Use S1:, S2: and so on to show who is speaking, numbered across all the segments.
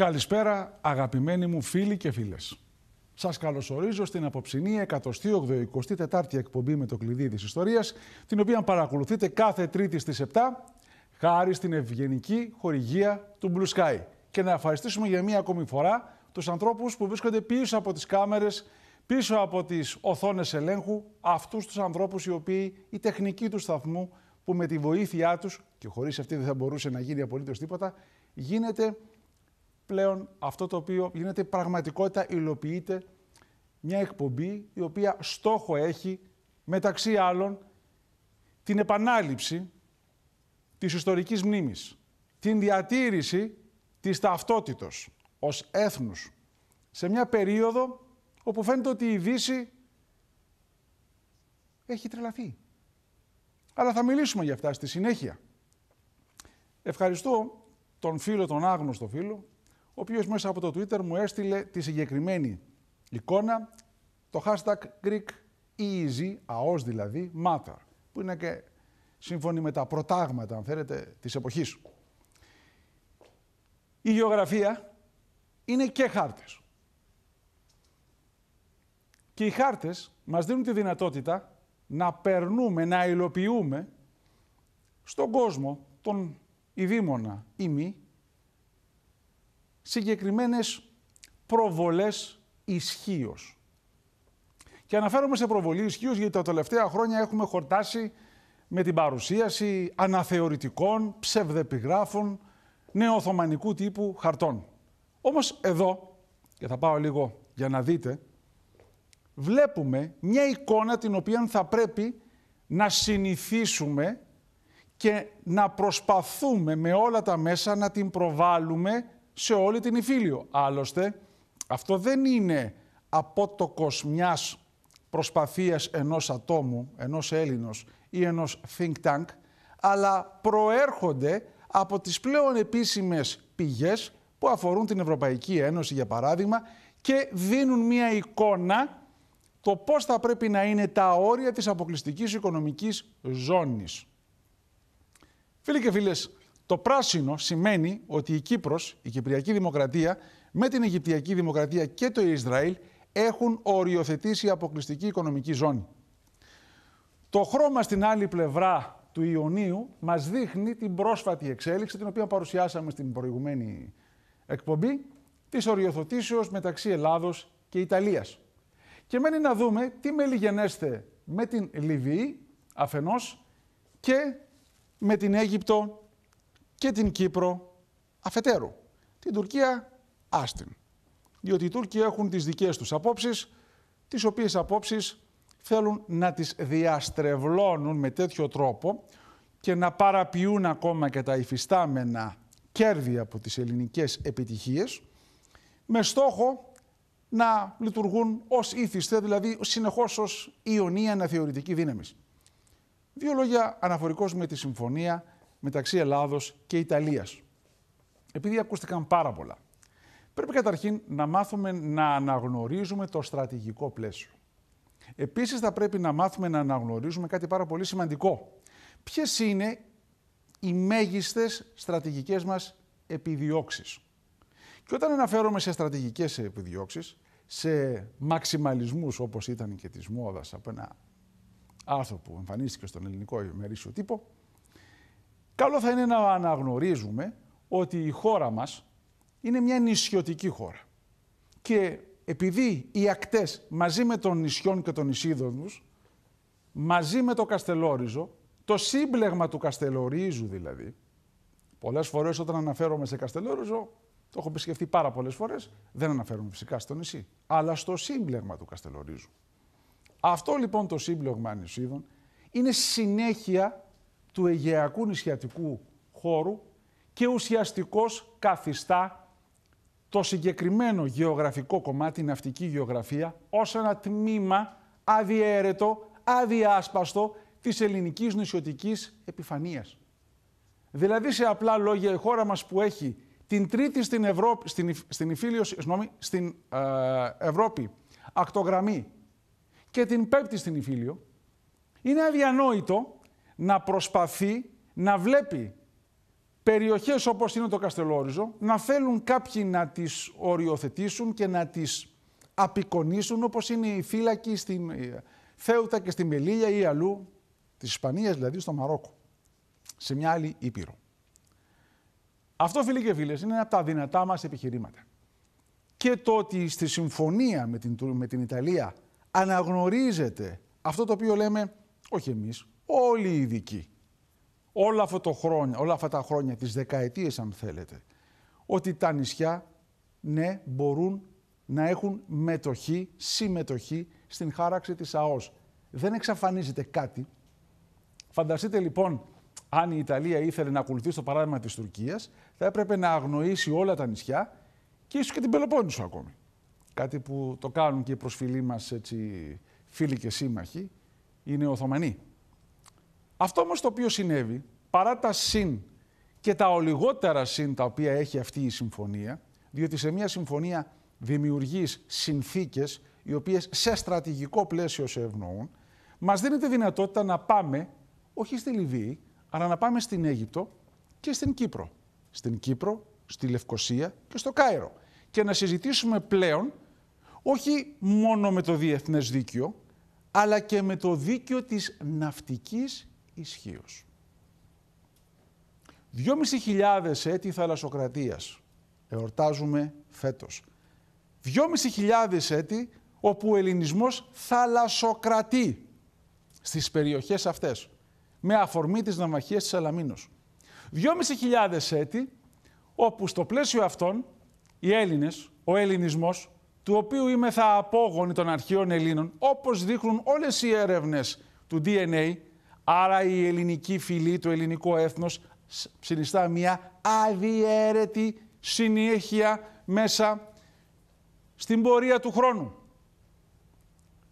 S1: Καλησπέρα αγαπημένοι μου φίλοι και φίλες. Σας καλωσορίζω στην απόψινή 184η εκπομπή με το κλειδί της ιστορίας, την οποία παρακολουθείτε κάθε Τρίτη στις 7, χάρη στην ευγενική χορηγία του Blue Sky. Και να ευχαριστήσουμε για μία ακόμη φορά τους ανθρώπους που βρίσκονται πίσω από τις κάμερες, πίσω από τις οθόνες ελέγχου, αυτούς τους ανθρώπους οι οποίοι η τεχνική του σταθμού που με τη βοήθειά τους, και χωρίς αυτή δεν θα μπορούσε να γίνει απολύτως τίποτα, γίνεται πλέον αυτό το οποίο γίνεται πραγματικότητα, υλοποιείται μια εκπομπή η οποία στόχο έχει μεταξύ άλλων την επανάληψη της ιστορικής μνήμης, την διατήρηση της ταυτότητος ως έθνους σε μια περίοδο όπου φαίνεται ότι η Δύση έχει τρελαθεί. Αλλά θα μιλήσουμε για αυτά στη συνέχεια. Ευχαριστώ τον φίλο, τον άγνωστο φίλο, ο οποίος μέσα από το Twitter μου έστειλε τη συγκεκριμένη εικόνα, το hashtag Greek Easy, e αός δηλαδή, Matter, που είναι και σύμφωνη με τα προτάγματα, αν θέλετε, της εποχής. Η γεωγραφία είναι και χάρτες. Και οι χάρτες μας δίνουν τη δυνατότητα να περνούμε, να υλοποιούμε στον κόσμο, τον ειδήμονα ή μη, συγκεκριμένες προβολές ισχύως. Και αναφέρομαι σε προβολή ισχύως γιατί τα τελευταία χρόνια έχουμε χορτάσει με την παρουσίαση αναθεωρητικών, ψευδεπιγράφων, νεοοθωμανικού τύπου χαρτών. Όμως εδώ, και θα πάω λίγο για να δείτε, βλέπουμε μια εικόνα την οποία θα πρέπει να συνηθίσουμε και να προσπαθούμε με όλα τα μέσα να την προβάλλουμε σε όλη την Ιφίλιο. Άλλωστε, αυτό δεν είναι απότοκος μιας προσπαθίας ενός ατόμου, ενός Έλληνος ή ενός think tank, αλλά προέρχονται από τις πλέον επίσημες πηγές που αφορούν την Ευρωπαϊκή Ένωση, για παράδειγμα, και δίνουν μια εικόνα το πώς θα πρέπει να είναι τα όρια της αποκλειστικής οικονομικής ζώνης. Φίλοι και φίλες, το πράσινο σημαίνει ότι η Κύπρος, η Κυπριακή Δημοκρατία, με την Αιγυπτιακή Δημοκρατία και το Ισραήλ έχουν οριοθετήσει αποκλειστική οικονομική ζώνη. Το χρώμα στην άλλη πλευρά του Ιωνίου μας δείχνει την πρόσφατη εξέλιξη, την οποία παρουσιάσαμε στην προηγουμένη εκπομπή, της οριοθετήσεως μεταξύ Ελλάδος και Ιταλίας. Και μένει να δούμε τι μελιγενέστε με την Λιβύη αφενός και με την Αίγυπτο και την Κύπρο αφετέρου. Την Τουρκία άστην. Διότι οι Τούρκοι έχουν τις δικές τους απόψεις, τις οποίες απόψεις θέλουν να τις διαστρεβλώνουν με τέτοιο τρόπο και να παραποιούν ακόμα και τα υφιστάμενα κέρδη από τις ελληνικές επιτυχίες με στόχο να λειτουργούν ως ήθιστε, δηλαδή συνεχώς ως ιονία αναθεωρητική δύναμη. Δύο λόγια αναφορικώς με τη συμφωνία μεταξύ Ελλάδος και Ιταλίας. Επειδή ακούστηκαν πάρα πολλά, πρέπει καταρχήν να μάθουμε να αναγνωρίζουμε το στρατηγικό πλαίσιο. Επίσης θα πρέπει να μάθουμε να αναγνωρίζουμε κάτι πάρα πολύ σημαντικό. Ποιες είναι οι μέγιστες στρατηγικές μας επιδιώξεις. Και όταν αναφέρομαι σε στρατηγικές επιδιώξεις, σε μαξιμαλισμούς όπως ήταν και της μόδας από ένα άρθρο που εμφανίστηκε στον ελληνικό ημερήσιο τύπο, καλό θα είναι να αναγνωρίζουμε ότι η χώρα μας είναι μια νησιωτική χώρα. Και επειδή οι ακτές μαζί με των νησιών και των νησίδων τους, μαζί με το Καστελόριζο, το σύμπλεγμα του Καστελορίζου δηλαδή, πολλές φορές όταν αναφέρομαι σε Καστελόριζο, το έχω επισκεφτεί πάρα πολλές φορές, δεν αναφέρομαι φυσικά στο νησί, αλλά στο σύμπλεγμα του Καστελορίζου. Αυτό λοιπόν το σύμπλεγμα νησίδων είναι συνέχεια του Αιγαιακού νησιατικού χώρου και ουσιαστικώς καθιστά το συγκεκριμένο γεωγραφικό κομμάτι, η ναυτική γεωγραφία, ως ένα τμήμα αδιαιρετό, αδιάσπαστο της ελληνικής νησιωτικής επιφανείας. Δηλαδή, σε απλά λόγια, η χώρα μας που έχει την τρίτη στην Ευρώπη, στην, στην, συγνώμη, στην ε, Ευρώπη ακτογραμμή και την πέμπτη στην Ιφίλιο, είναι αδιανόητο να προσπαθεί να βλέπει περιοχές όπως είναι το Καστελόριζο, να θέλουν κάποιοι να τις οριοθετήσουν και να τις απεικονίσουν όπως είναι οι φύλακοι στην Θέουτα και στη Μελίλια ή αλλού της Ισπανίας, δηλαδή στο Μαρόκο, σε μια άλλη Ήπειρο. Αυτό, φίλοι και φίλες, είναι ένα από τα δυνατά μας επιχειρήματα. Και το ότι στη συμφωνία με την, με την Ιταλία αναγνωρίζεται αυτό το οποίο λέμε, όχι εμείς, όλοι οι ειδικοί, όλα αυτά, όλα αυτά τα χρόνια, τις δεκαετίες αν θέλετε, ότι τα νησιά, ναι, μπορούν να έχουν μετοχή, συμμετοχή στην χάραξη της ΑΟΣ. Δεν εξαφανίζεται κάτι. Φανταστείτε λοιπόν, αν η Ιταλία ήθελε να ακολουθήσει το παράδειγμα της Τουρκίας, θα έπρεπε να αγνοήσει όλα τα νησιά και ίσως και την Πελοπόννησο ακόμη. Κάτι που το κάνουν και οι προσφυλοί μας έτσι, φίλοι και σύμμαχοι, είναι οι Οθωμανοί. Αυτό όμως το οποίο συνέβη, παρά τα συν και τα ολιγότερα συν τα οποία έχει αυτή η συμφωνία, διότι σε μια συμφωνία δημιουργείς συνθήκες οι οποίες σε στρατηγικό πλαίσιο σε ευνοούν, μας δίνεται δυνατότητα να πάμε, όχι στη Λιβύη, αλλά να πάμε στην Αίγυπτο και στην Κύπρο. Στην Κύπρο, στη Λευκοσία και στο Κάιρο. Και να συζητήσουμε πλέον όχι μόνο με το διεθνές δίκαιο, αλλά και με το δίκαιο της ναυτικής ισχύως. 2.500 έτη θαλασσοκρατίας εορτάζουμε φέτος. 2.500 έτη όπου ο ελληνισμός θαλασσοκρατεί στις περιοχές αυτές με αφορμή της ναυμαχίας της Αλαμίνος. 2.500 έτη όπου στο πλαίσιο αυτών οι Έλληνες, ο ελληνισμός, του οποίου είμαι θα απόγονοι των αρχαίων Ελλήνων, όπως δείχνουν όλες οι έρευνες του DNA, Άρα η ελληνική φυλή, το ελληνικό έθνος συνιστά μια αδιέρετη συνέχεια μέσα στην πορεία του χρόνου.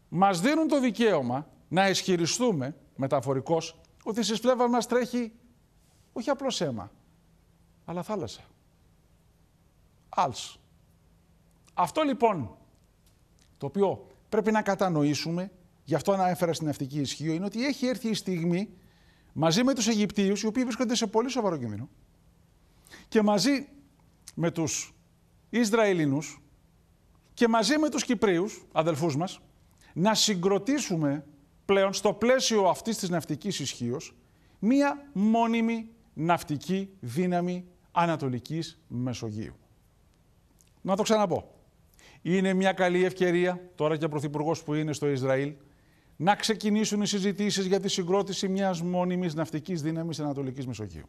S1: Μας δίνουν το δικαίωμα να ισχυριστούμε, μεταφορικός, ότι στις πλεύρες μας τρέχει όχι απλώς αίμα, αλλά θάλασσα. Άλς. Αυτό λοιπόν, το οποίο πρέπει να κατανοήσουμε γι' αυτό ανέφερα στην ναυτική ισχύω, είναι ότι έχει έρθει η στιγμή μαζί με τους Αιγυπτίους, οι οποίοι βρίσκονται σε πολύ σοβαρό κίνδυνο, και μαζί με τους Ισραηλινούς και μαζί με τους Κυπρίους, αδελφούς μας, να συγκροτήσουμε πλέον στο πλαίσιο αυτής της ναυτικής ισχύω μία μόνιμη ναυτική δύναμη Ανατολικής Μεσογείου. Να το ξαναπώ. Είναι μια καλή ευκαιρία, τώρα και ο Πρωθυπουργός που είναι στο Ισραήλ, να ξεκινήσουν οι συζητήσεις για τη συγκρότηση μιας μόνιμης ναυτικής δύναμης ανατολικής Μεσογείου,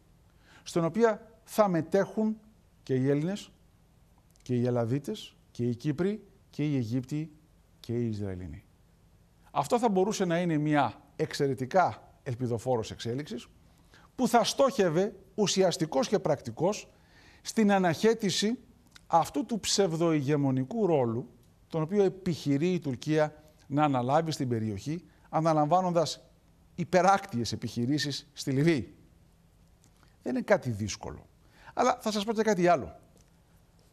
S1: στην οποία θα μετέχουν και οι Έλληνες, και οι Ελλαδίτες, και οι Κύπροι, και οι Αιγύπτιοι και οι Ισραηλινοί. Αυτό θα μπορούσε να είναι μια εξαιρετικά ελπιδοφόρος εξέλιξης που θα στόχευε ουσιαστικός και πρακτικός στην αναχέτηση αυτού του ψευδοηγεμονικού ρόλου, τον οποίο επιχειρεί η Τουρκία να αναλάβεις στην περιοχή, αναλαμβάνοντας υπεράκτιες επιχειρήσεις στη Λιβύη. Δεν είναι κάτι δύσκολο. Αλλά θα σας πω και κάτι άλλο.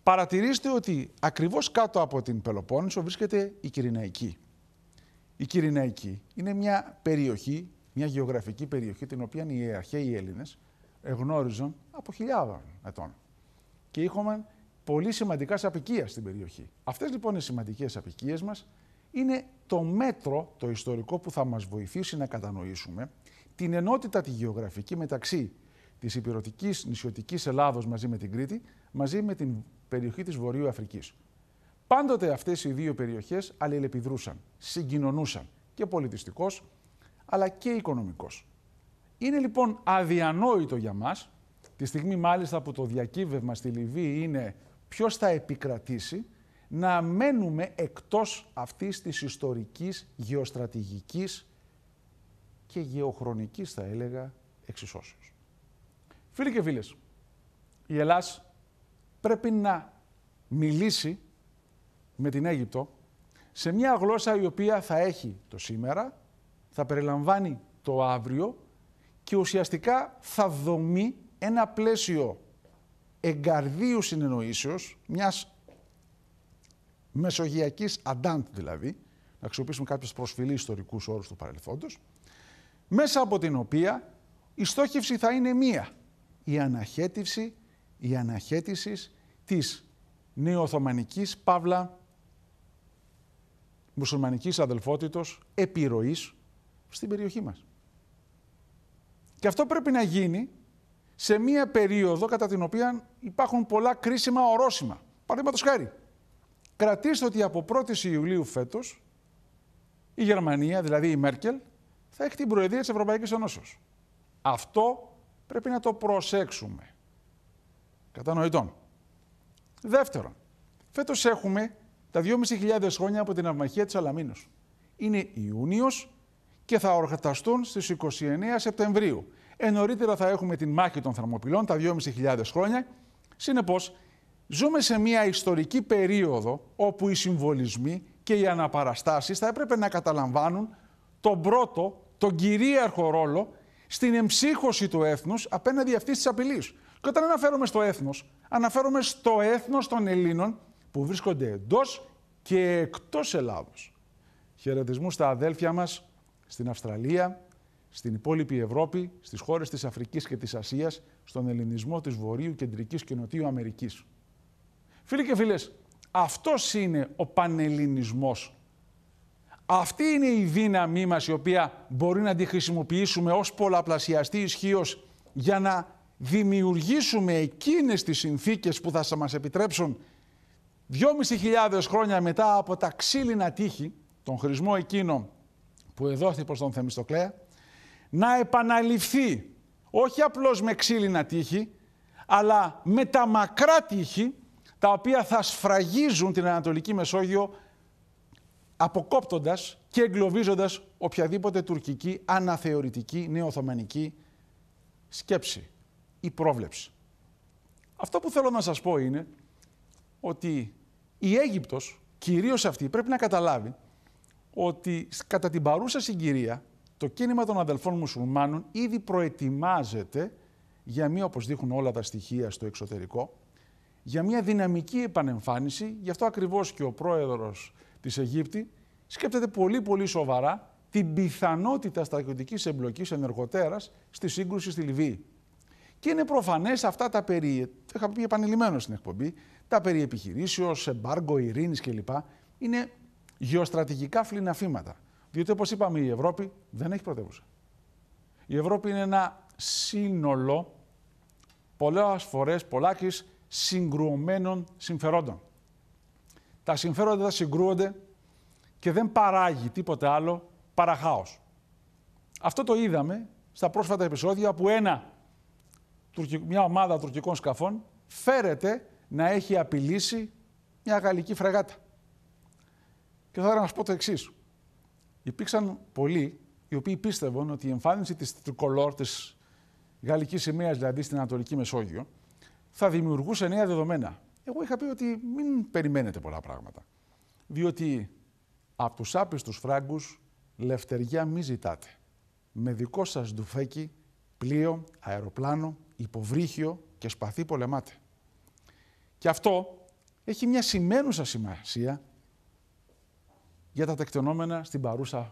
S1: Παρατηρήστε ότι ακριβώς κάτω από την Πελοπόννησο βρίσκεται η Κυριναϊκή. Η Κυριναϊκή είναι μια περιοχή, μια γεωγραφική περιοχή, την οποία οι αρχαίοι Έλληνες εγνώριζαν από χιλιάδων ετών. Και είχαμε πολύ σημαντικά σαπικία στην περιοχή. Αυτές λοιπόν οι σημαντικές απικίες μας είναι το μέτρο, το ιστορικό που θα μας βοηθήσει να κατανοήσουμε την ενότητα τη γεωγραφική μεταξύ της υπηρετικής νησιωτικής Ελλάδος μαζί με την Κρήτη, μαζί με την περιοχή της Βορείου Αφρικής. Πάντοτε αυτές οι δύο περιοχές αλληλεπιδρούσαν, συγκοινωνούσαν και πολιτιστικός, αλλά και οικονομικός. Είναι λοιπόν αδιανόητο για μας, τη στιγμή μάλιστα που το διακύβευμα στη Λιβύη είναι ποιος θα επικρατήσει, να μένουμε εκτός αυτής της ιστορικής, γεωστρατηγικής και γεωχρονικής θα έλεγα εξισώσεως. Φίλοι και φίλες, η Ελλάς πρέπει να μιλήσει με την Αίγυπτο σε μια γλώσσα η οποία θα έχει το σήμερα, θα περιλαμβάνει το αύριο και ουσιαστικά θα δομεί ένα πλαίσιο εγκαρδίου συνεννοήσεως, μιας μεσογειακής αντάντ δηλαδή, να χρησιμοποιήσουμε κάποιου προσφυλή ιστορικούς όρους του παρελθόντος, μέσα από την οποία η στόχευση θα είναι μία. Η αναχέτηση, η αναχέτησης της νεοοθωμανικής παύλα μουσουλμανικής αδελφότητος επιρροής στην περιοχή μας. Και αυτό πρέπει να γίνει σε μία περίοδο κατά την οποία υπάρχουν πολλά κρίσιμα ορόσημα. Παραδείγματος χάρη, Κρατήστε ότι από 1η Ιουλίου φέτος η Γερμανία, δηλαδή η Μέρκελ, θα έχει την προεδρία της Ευρωπαϊκής Ενώσεως. Αυτό πρέπει να το προσέξουμε. Κατανοητό. Δεύτερον, φέτος έχουμε τα 2.500 χρόνια από την αυμαχία της Αλαμίνος. Είναι Ιούνιος και θα ορχαταστούν στις 29 Σεπτεμβρίου. Ενωρίτερα θα έχουμε την μάχη των Θερμοπυλών, τα 2.500 χρόνια. Συνεπώς, Ζούμε σε μια ιστορική περίοδο όπου οι συμβολισμοί και οι αναπαραστάσεις θα έπρεπε να καταλαμβάνουν τον πρώτο, τον κυρίαρχο ρόλο στην εμψύχωση του έθνους απέναντι αυτής της απειλής. Και όταν αναφέρομαι στο έθνος, αναφέρομαι στο έθνος των Ελλήνων που βρίσκονται εντός και εκτός Ελλάδος. Χαιρετισμού στα αδέλφια μας στην Αυστραλία, στην υπόλοιπη Ευρώπη, στις χώρες της Αφρικής και της Ασίας, στον ελληνισμό της Βορείου, Κεντρικής και Νοτιού Αμερικής. Φίλοι και φίλες, αυτός είναι ο πανελληνισμός. Αυτή είναι η δύναμή μας η οποία μπορεί να τη χρησιμοποιήσουμε ως πολλαπλασιαστή ισχύως για να δημιουργήσουμε εκείνες τις συνθήκες που θα μας επιτρέψουν 2.500 χρόνια μετά από τα ξύλινα τείχη, τον χρησμό εκείνο που εδόθη προς τον Θεμιστοκλέα, να επαναληφθεί όχι απλώς με ξύλινα τείχη, αλλά με τα μακρά τείχη τα οποία θα σφραγίζουν την Ανατολική Μεσόγειο αποκόπτοντας και εγκλωβίζοντας οποιαδήποτε τουρκική αναθεωρητική νεοοθωμανική σκέψη ή πρόβλεψη. Αυτό που θέλω να σας πω είναι ότι η Αίγυπτος, κυρίως αυτή, πρέπει να καταλάβει ότι κατά την παρούσα συγκυρία το κίνημα των αδελφών μουσουλμάνων ήδη προετοιμάζεται για μία, όπως δείχνουν όλα τα στοιχεία στο εξωτερικό, για μια δυναμική επανεμφάνιση. Γι' αυτό ακριβώς και ο πρόεδρος της Αιγύπτη σκέπτεται πολύ πολύ σοβαρά την πιθανότητα στρατιωτικής εμπλοκής ενεργοτέρας στη σύγκρουση στη Λιβύη. Και είναι προφανές αυτά τα περί. Το είχα πει επανειλημμένο στην εκπομπή. Τα περί επιχειρήσεως, εμπάργκο, ειρήνης κλπ. είναι γεωστρατηγικά φλιναφήματα. Διότι, όπως είπαμε, η Ευρώπη δεν έχει πρωτεύουσα. Η Ευρώπη είναι ένα σύνολο πολλές φορές πολλάκις συγκρουωμένων συμφερόντων. Τα συμφέροντα συγκρούονται και δεν παράγει τίποτε άλλο παρά χάος. Αυτό το είδαμε στα πρόσφατα επεισόδια που ένα, μια ομάδα τουρκικών σκαφών φέρεται να έχει απειλήσει μια γαλλική φρεγάτα. Και θα ήθελα να σας πω το εξής. Υπήρξαν πολλοί οι οποίοι πίστευαν ότι η εμφάνιση της τρικολόρ, της γαλλικής σημαίας δηλαδή στην Ανατολική Μεσόγειο, θα δημιουργούσε νέα δεδομένα. Εγώ είχα πει ότι μην περιμένετε πολλά πράγματα. Διότι από τους άπιστους φράγκους λευτεριά μη ζητάτε. Με δικό σας ντουφέκι, πλοίο, αεροπλάνο, υποβρύχιο και σπαθί πολεμάτε. Και αυτό έχει μια σημαίνουσα σημασία για τα τεκτενόμενα στην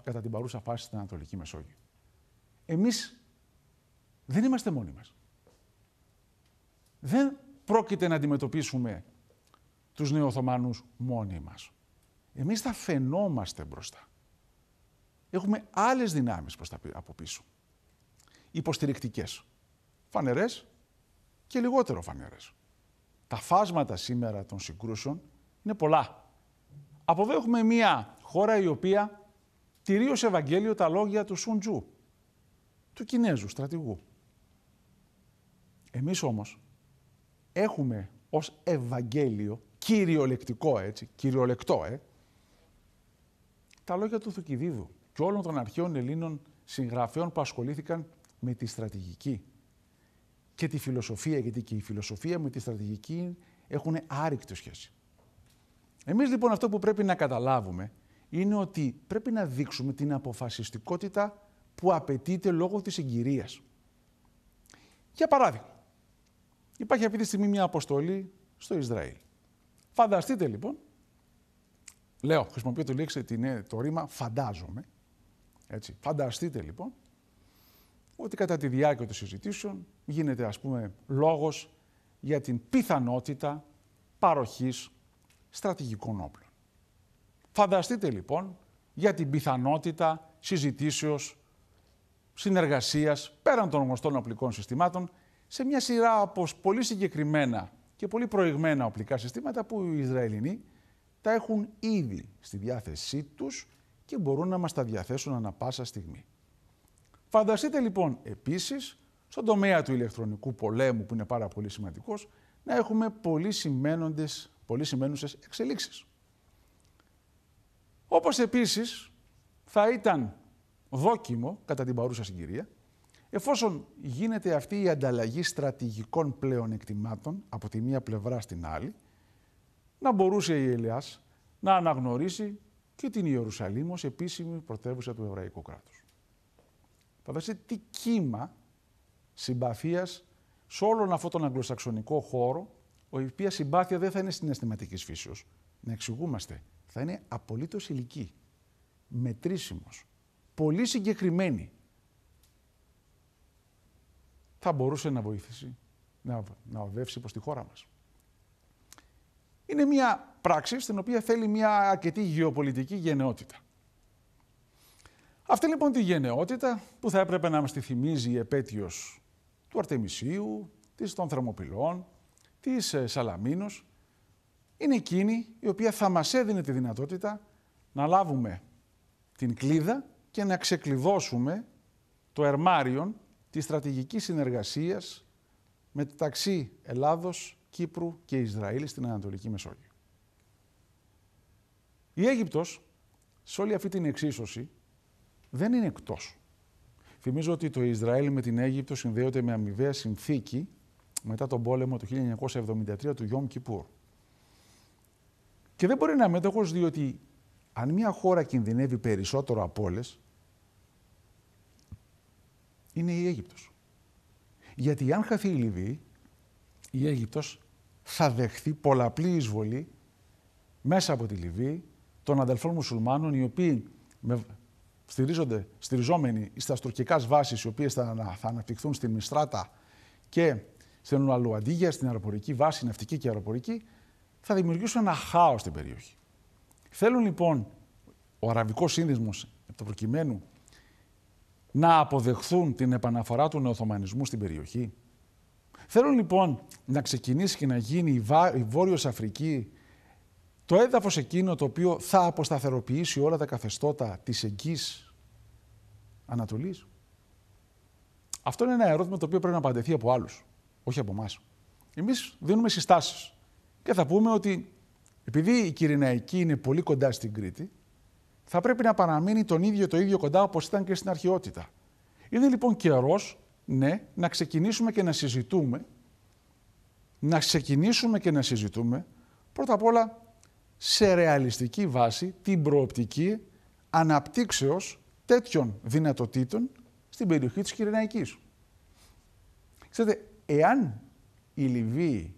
S1: κατά την παρούσα φάση στην Ανατολική Μεσόγειο. Εμείς δεν είμαστε μόνοι μας δεν πρόκειται να αντιμετωπίσουμε τους νεοοθωμανούς μόνοι μας. Εμείς θα φαινόμαστε μπροστά. Έχουμε άλλες δυνάμεις προς τα, από πίσω. Υποστηρικτικές. Φανερές και λιγότερο φανερές. Τα φάσματα σήμερα των συγκρούσεων είναι πολλά. Από εδώ έχουμε μια χώρα η οποία τηρεί ως Ευαγγέλιο τα λόγια του Σουντζού, του Κινέζου στρατηγού. Εμείς όμως έχουμε ως Ευαγγέλιο, κυριολεκτικό έτσι, κυριολεκτό, ε, τα λόγια του Θουκυδίδου και όλων των αρχαίων Ελλήνων συγγραφέων που ασχολήθηκαν με τη στρατηγική και τη φιλοσοφία, γιατί και η φιλοσοφία με τη στρατηγική έχουν άρρηκτη σχέση. Εμείς λοιπόν αυτό που πρέπει να καταλάβουμε είναι ότι πρέπει να δείξουμε την αποφασιστικότητα που απαιτείται λόγω της συγκυρίας. Για παράδειγμα, Υπάρχει αυτή τη στιγμή μια αποστολή στο Ισραήλ. Φανταστείτε λοιπόν, λέω, χρησιμοποιώ το λέξη, την, ε, το ρήμα φαντάζομαι, έτσι, φανταστείτε λοιπόν, ότι κατά τη διάρκεια των συζητήσεων γίνεται ας πούμε λόγος για την πιθανότητα παροχής στρατηγικών όπλων. Φανταστείτε λοιπόν για την πιθανότητα συζητήσεως συνεργασίας πέραν των γνωστών οπλικών συστημάτων σε μια σειρά από πολύ συγκεκριμένα και πολύ προηγμένα οπλικά συστήματα που οι Ισραηλινοί τα έχουν ήδη στη διάθεσή τους και μπορούν να μας τα διαθέσουν ανα πάσα στιγμή. Φανταστείτε λοιπόν επίσης στον τομέα του ηλεκτρονικού πολέμου που είναι πάρα πολύ σημαντικός να έχουμε πολύ, σημαίνοντες, πολύ σημαίνουσες εξελίξεις. Όπως επίσης θα ήταν δόκιμο κατά την παρούσα συγκυρία Εφόσον γίνεται αυτή η ανταλλαγή στρατηγικών πλέον εκτιμάτων από τη μία πλευρά στην άλλη, να μπορούσε η Ελιάς να αναγνωρίσει και την Ιερουσαλήμ ως επίσημη πρωτεύουσα του Εβραϊκού κράτους. Φανταστείτε τι κύμα συμπαθίας σε όλον αυτόν τον αγγλοσαξονικό χώρο, η οποία συμπάθεια δεν θα είναι συναισθηματικής φύσεως. Να εξηγούμαστε, θα είναι απολύτως ηλική, μετρήσιμος, πολύ συγκεκριμένη θα μπορούσε να βοηθήσει να, να οδεύσει προς τη χώρα μας. Είναι μια πράξη στην οποία θέλει μια αρκετή γεωπολιτική γενναιότητα. Αυτή λοιπόν τη γενναιότητα που θα έπρεπε να μας τη θυμίζει η επέτειος του Αρτεμισίου, της των Θερμοπυλών, της ε, Σαλαμίνος, είναι εκείνη η οποία θα μας έδινε τη δυνατότητα να λάβουμε την κλίδα και να ξεκλειδώσουμε το Ερμάριον της στρατηγικής συνεργασίας μεταξύ Ελλάδος, Κύπρου και Ισραήλ στην Ανατολική Μεσόγειο. Η Αίγυπτος, σε όλη αυτή την εξίσωση, δεν είναι εκτός. Θυμίζω ότι το Ισραήλ με την Αίγυπτο συνδέεται με αμοιβαία συνθήκη μετά τον πόλεμο του 1973 του Γιόμ Κιπούρ. Και δεν μπορεί να αμέτωχος, διότι αν μια χώρα κινδυνεύει περισσότερο από όλες, είναι η Αίγυπτος. Γιατί αν χαθεί η Λιβύη, η Αίγυπτος θα δεχθεί πολλαπλή εισβολή μέσα από τη Λιβύη των αδελφών μουσουλμάνων, οι οποίοι με, στηρίζονται, στηριζόμενοι στα στουρκικά βάσεις, οι οποίες θα, θα αναπτυχθούν στην Μιστράτα και στην Ουαλουαντίγια, στην αεροπορική βάση, ναυτική και αεροπορική, θα δημιουργήσουν ένα χάος στην περιοχή. Θέλουν λοιπόν ο αραβικός σύνδεσμος, το προκειμένου, να αποδεχθούν την επαναφορά του νεοθωμανισμού στην περιοχή. Θέλω λοιπόν να ξεκινήσει και να γίνει η, Βά... Βόρειος Αφρική το έδαφος εκείνο το οποίο θα αποσταθεροποιήσει όλα τα καθεστώτα της εγγύης Ανατολής. Αυτό είναι ένα ερώτημα το οποίο πρέπει να απαντηθεί από άλλους, όχι από εμάς. Εμείς δίνουμε συστάσεις και θα πούμε ότι επειδή η Κυριναϊκή είναι πολύ κοντά στην Κρήτη, θα πρέπει να παραμείνει τον ίδιο το ίδιο κοντά όπως ήταν και στην αρχαιότητα. Είναι λοιπόν καιρός, ναι, να ξεκινήσουμε και να συζητούμε, να ξεκινήσουμε και να συζητούμε, πρώτα απ' όλα σε ρεαλιστική βάση την προοπτική αναπτύξεως τέτοιων δυνατοτήτων στην περιοχή της Κυριναϊκής. Ξέρετε, εάν η Λιβύη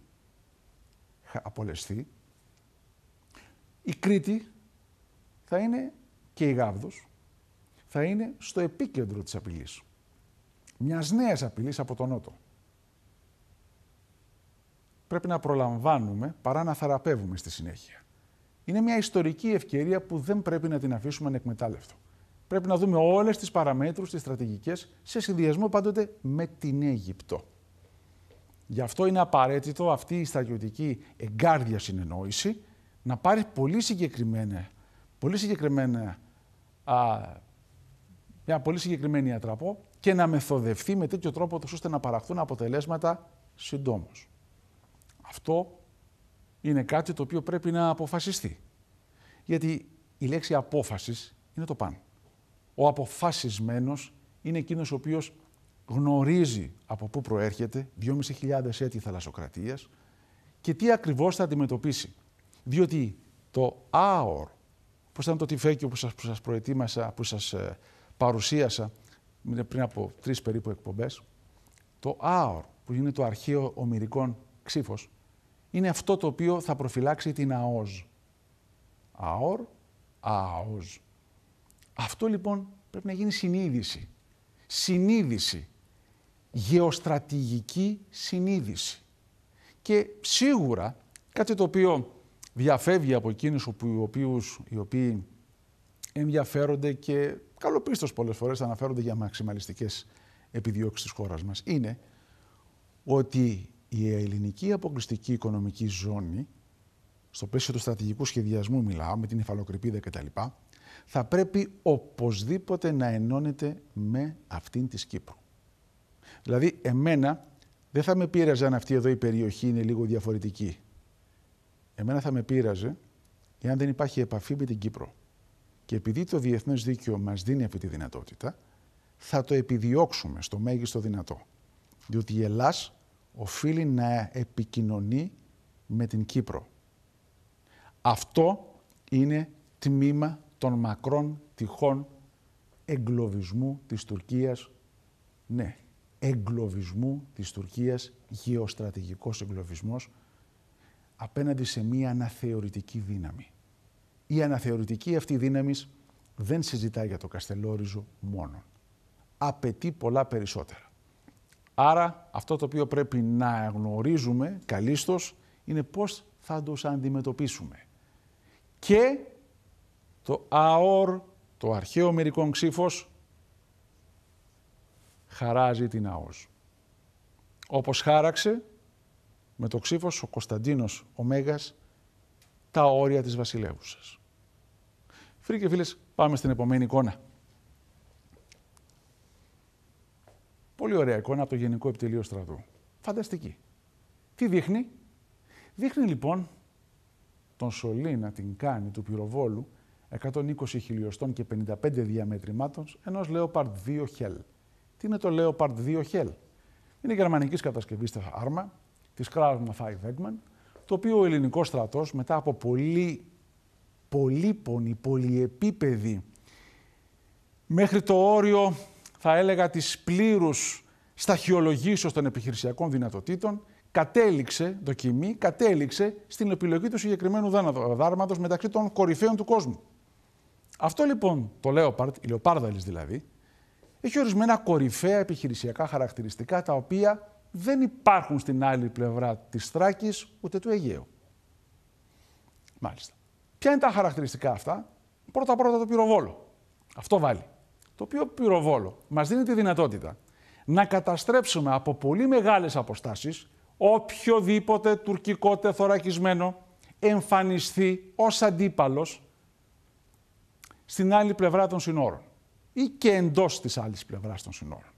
S1: απολεστεί, η Κρήτη θα είναι και η Γάβδος θα είναι στο επίκεντρο της απειλής. Μιας νέας απειλής από τον Νότο. Πρέπει να προλαμβάνουμε παρά να θεραπεύουμε στη συνέχεια. Είναι μια ιστορική ευκαιρία που δεν πρέπει να την αφήσουμε ανεκμετάλλευτο. Πρέπει να δούμε όλες τις παραμέτρους, τις στρατηγικές σε συνδυασμό πάντοτε με την Αίγυπτο. Γι' αυτό είναι απαραίτητο αυτή η στρατιωτική εγκάρδια συνεννόηση να πάρει πολύ συγκεκριμένα, πολύ συγκεκριμένα α, μια πολύ συγκεκριμένη ατραπό και να μεθοδευτεί με τέτοιο τρόπο ώστε να παραχθούν αποτελέσματα συντόμως. Αυτό είναι κάτι το οποίο πρέπει να αποφασιστεί. Γιατί η λέξη απόφασης είναι το παν. Ο αποφασισμένος είναι εκείνος ο οποίος γνωρίζει από πού προέρχεται, 2.500 έτη θαλασσοκρατίας, και τι ακριβώς θα αντιμετωπίσει. Διότι το άορ Πώς ήταν το τυφέκιο που σας που σας προετοίμασα, που σας ε, παρουσίασα πριν από τρεις περίπου εκπομπές. Το ΑΟΡ, που είναι το Αρχείο Ομυρικών Ξύφος, είναι αυτό το οποίο θα προφυλάξει την ΑΟΖ. ΑΟΡ, ΑΟΖ. Αυτό λοιπόν πρέπει να γίνει συνείδηση. Συνείδηση. Γεωστρατηγική συνείδηση. Και σίγουρα κάτι το οποίο διαφεύγει από εκείνους οι, οποίους, οι οποίοι ενδιαφέρονται και καλοπίστως πολλές φορές αναφέρονται για μαξιμαλιστικές επιδιώξεις της χώρας μας, είναι ότι η ελληνική αποκλειστική οικονομική ζώνη, στο πλαίσιο του στρατηγικού σχεδιασμού μιλάω, με την εφαλοκρηπίδα κτλ., θα πρέπει οπωσδήποτε να ενώνεται με αυτήν της Κύπρου. Δηλαδή, εμένα δεν θα με πείραζε αν αυτή εδώ η περιοχή είναι λίγο διαφορετική εμένα θα με πείραζε εάν δεν υπάρχει επαφή με την Κύπρο. Και επειδή το διεθνές δίκαιο μας δίνει αυτή τη δυνατότητα, θα το επιδιώξουμε στο μέγιστο δυνατό. Διότι η Ελλάς οφείλει να επικοινωνεί με την Κύπρο. Αυτό είναι τμήμα των μακρών τυχών εγκλωβισμού της Τουρκίας, ναι, εγκλωβισμού της Τουρκίας, γεωστρατηγικός εγκλωβισμός, απέναντι σε μία αναθεωρητική δύναμη. Η αναθεωρητική αυτή δύναμη δεν συζητά για το Καστελόριζο μόνο. Απαιτεί πολλά περισσότερα. Άρα αυτό το οποίο πρέπει να γνωρίζουμε καλίστος είναι πώς θα το αντιμετωπίσουμε. Και το ΑΟΡ, το αρχαίο μερικό ξύφος, χαράζει την ΑΟΣ. Όπως χάραξε με το ξύφος ο Κωνσταντίνος ο Μέγας τα όρια της βασιλεύουσας. Φίλοι και φίλες, πάμε στην επόμενη εικόνα. Πολύ ωραία εικόνα από το Γενικό Επιτελείο Στρατού. Φανταστική. Τι δείχνει. Δείχνει λοιπόν τον Σολίνα, την Κάνη του πυροβόλου 120 χιλιοστών και 55 διαμετρημάτων ενός Leopard 2 Χελ. Τι είναι το Leopard 2 Χελ? Είναι γερμανικής κατασκευής άρμα, της Κράρ Μαθάη Βέγκμαν, το οποίο ο ελληνικός στρατός μετά από πολύ πολύπονη, πολυεπίπεδη, μέχρι το όριο, θα έλεγα, της πλήρους σταχυολογήσεως των επιχειρησιακών δυνατοτήτων, κατέληξε, δοκιμή, κατέληξε στην επιλογή του συγκεκριμένου δάρματος μεταξύ των κορυφαίων του κόσμου. Αυτό λοιπόν το Λέοπαρτ, η Λεοπάρδαλης δηλαδή, έχει ορισμένα κορυφαία επιχειρησιακά χαρακτηριστικά τα οποία δεν υπάρχουν στην άλλη πλευρά της Θράκης ούτε του Αιγαίου. Μάλιστα. Ποια είναι τα χαρακτηριστικά αυτά. Πρώτα-πρώτα το πυροβόλο. Αυτό βάλει. Το οποίο πυροβόλο μας δίνει τη δυνατότητα να καταστρέψουμε από πολύ μεγάλες αποστάσεις οποιοδήποτε τουρκικό τεθωρακισμένο εμφανιστεί ως αντίπαλος στην άλλη πλευρά των συνόρων ή και εντός της άλλης πλευράς των συνόρων.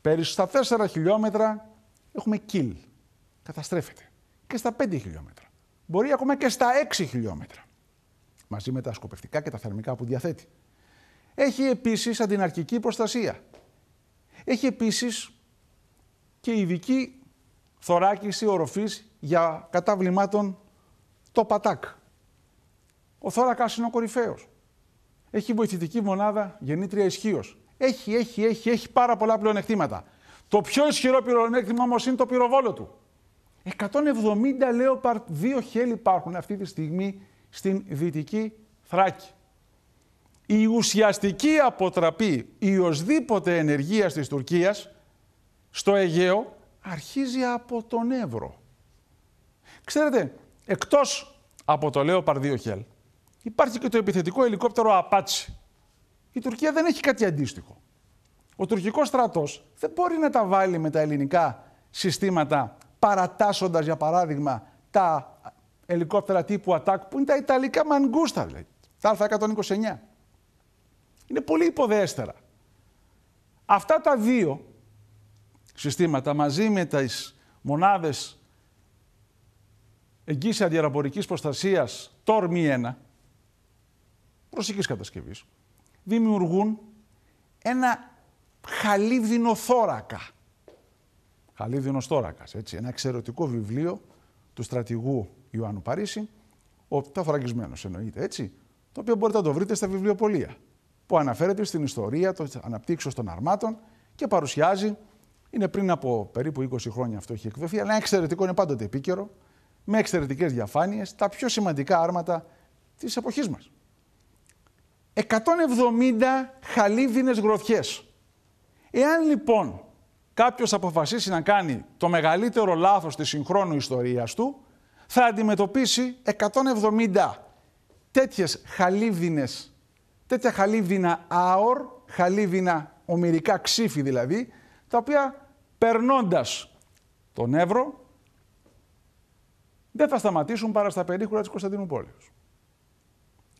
S1: Πέρυσι στα 4 χιλιόμετρα έχουμε κιλ. Καταστρέφεται. Και στα 5 χιλιόμετρα. Μπορεί ακόμα και στα 6 χιλιόμετρα. Μαζί με τα σκοπευτικά και τα θερμικά που διαθέτει. Έχει επίσης αντιναρκική προστασία. Έχει επίσης και ειδική θωράκιση οροφής για κατάβλημάτων το πατάκ. Ο θώρακας είναι ο κορυφαίος. Έχει βοηθητική μονάδα γεννήτρια ισχύως έχει, έχει, έχει, έχει πάρα πολλά πλεονεκτήματα. Το πιο ισχυρό πλεονέκτημα όμως είναι το πυροβόλο του. 170 Λέοπαρτ, δύο χέλη υπάρχουν αυτή τη στιγμή στην Δυτική Θράκη. Η ουσιαστική αποτραπή η οσδήποτε ενεργεία της Τουρκίας στο Αιγαίο αρχίζει από τον Εύρο. Ξέρετε, εκτός από το Λέοπαρ 2 Χέλ, υπάρχει και το επιθετικό ελικόπτερο Απάτσι, η Τουρκία δεν έχει κάτι αντίστοιχο. Ο τουρκικός στρατός δεν μπορεί να τα βάλει με τα ελληνικά συστήματα παρατάσσοντας για παράδειγμα τα ελικόπτερα τύπου ΑΤΑΚ που είναι τα Ιταλικά Μανγκούστα δηλαδή, τα Α129. Είναι πολύ υποδέστερα. Αυτά τα δύο συστήματα μαζί με τις μονάδες εγγύηση αντιαεροπορική προστασίας TOR-1 ρωσική κατασκευής δημιουργούν ένα χαλίβδινο θώρακα. Χαλίβδινος θώρακας, έτσι. Ένα εξαιρετικό βιβλίο του στρατηγού Ιωάννου Παρίσι, ο Ταφραγγισμένος εννοείται, έτσι, το οποίο μπορείτε να το βρείτε στα βιβλιοπολία, που αναφέρεται στην ιστορία των αναπτύξεων των αρμάτων και παρουσιάζει, είναι πριν από περίπου 20 χρόνια αυτό έχει εκδοθεί, αλλά εξαιρετικό, είναι πάντοτε επίκαιρο, με εξαιρετικές διαφάνειες, τα πιο σημαντικά άρματα της εποχής μας. 170 χαλίβινες γροθιές. Εάν λοιπόν κάποιος αποφασίσει να κάνει το μεγαλύτερο λάθος της συγχρόνου ιστορίας του, θα αντιμετωπίσει 170 τέτοιες χαλίβινες, τέτοια χαλίδινα άορ, χαλίδινα ομυρικά ξύφη δηλαδή, τα οποία περνώντας τον Εύρο, δεν θα σταματήσουν παρά στα περίχωρα της Κωνσταντινούπολης.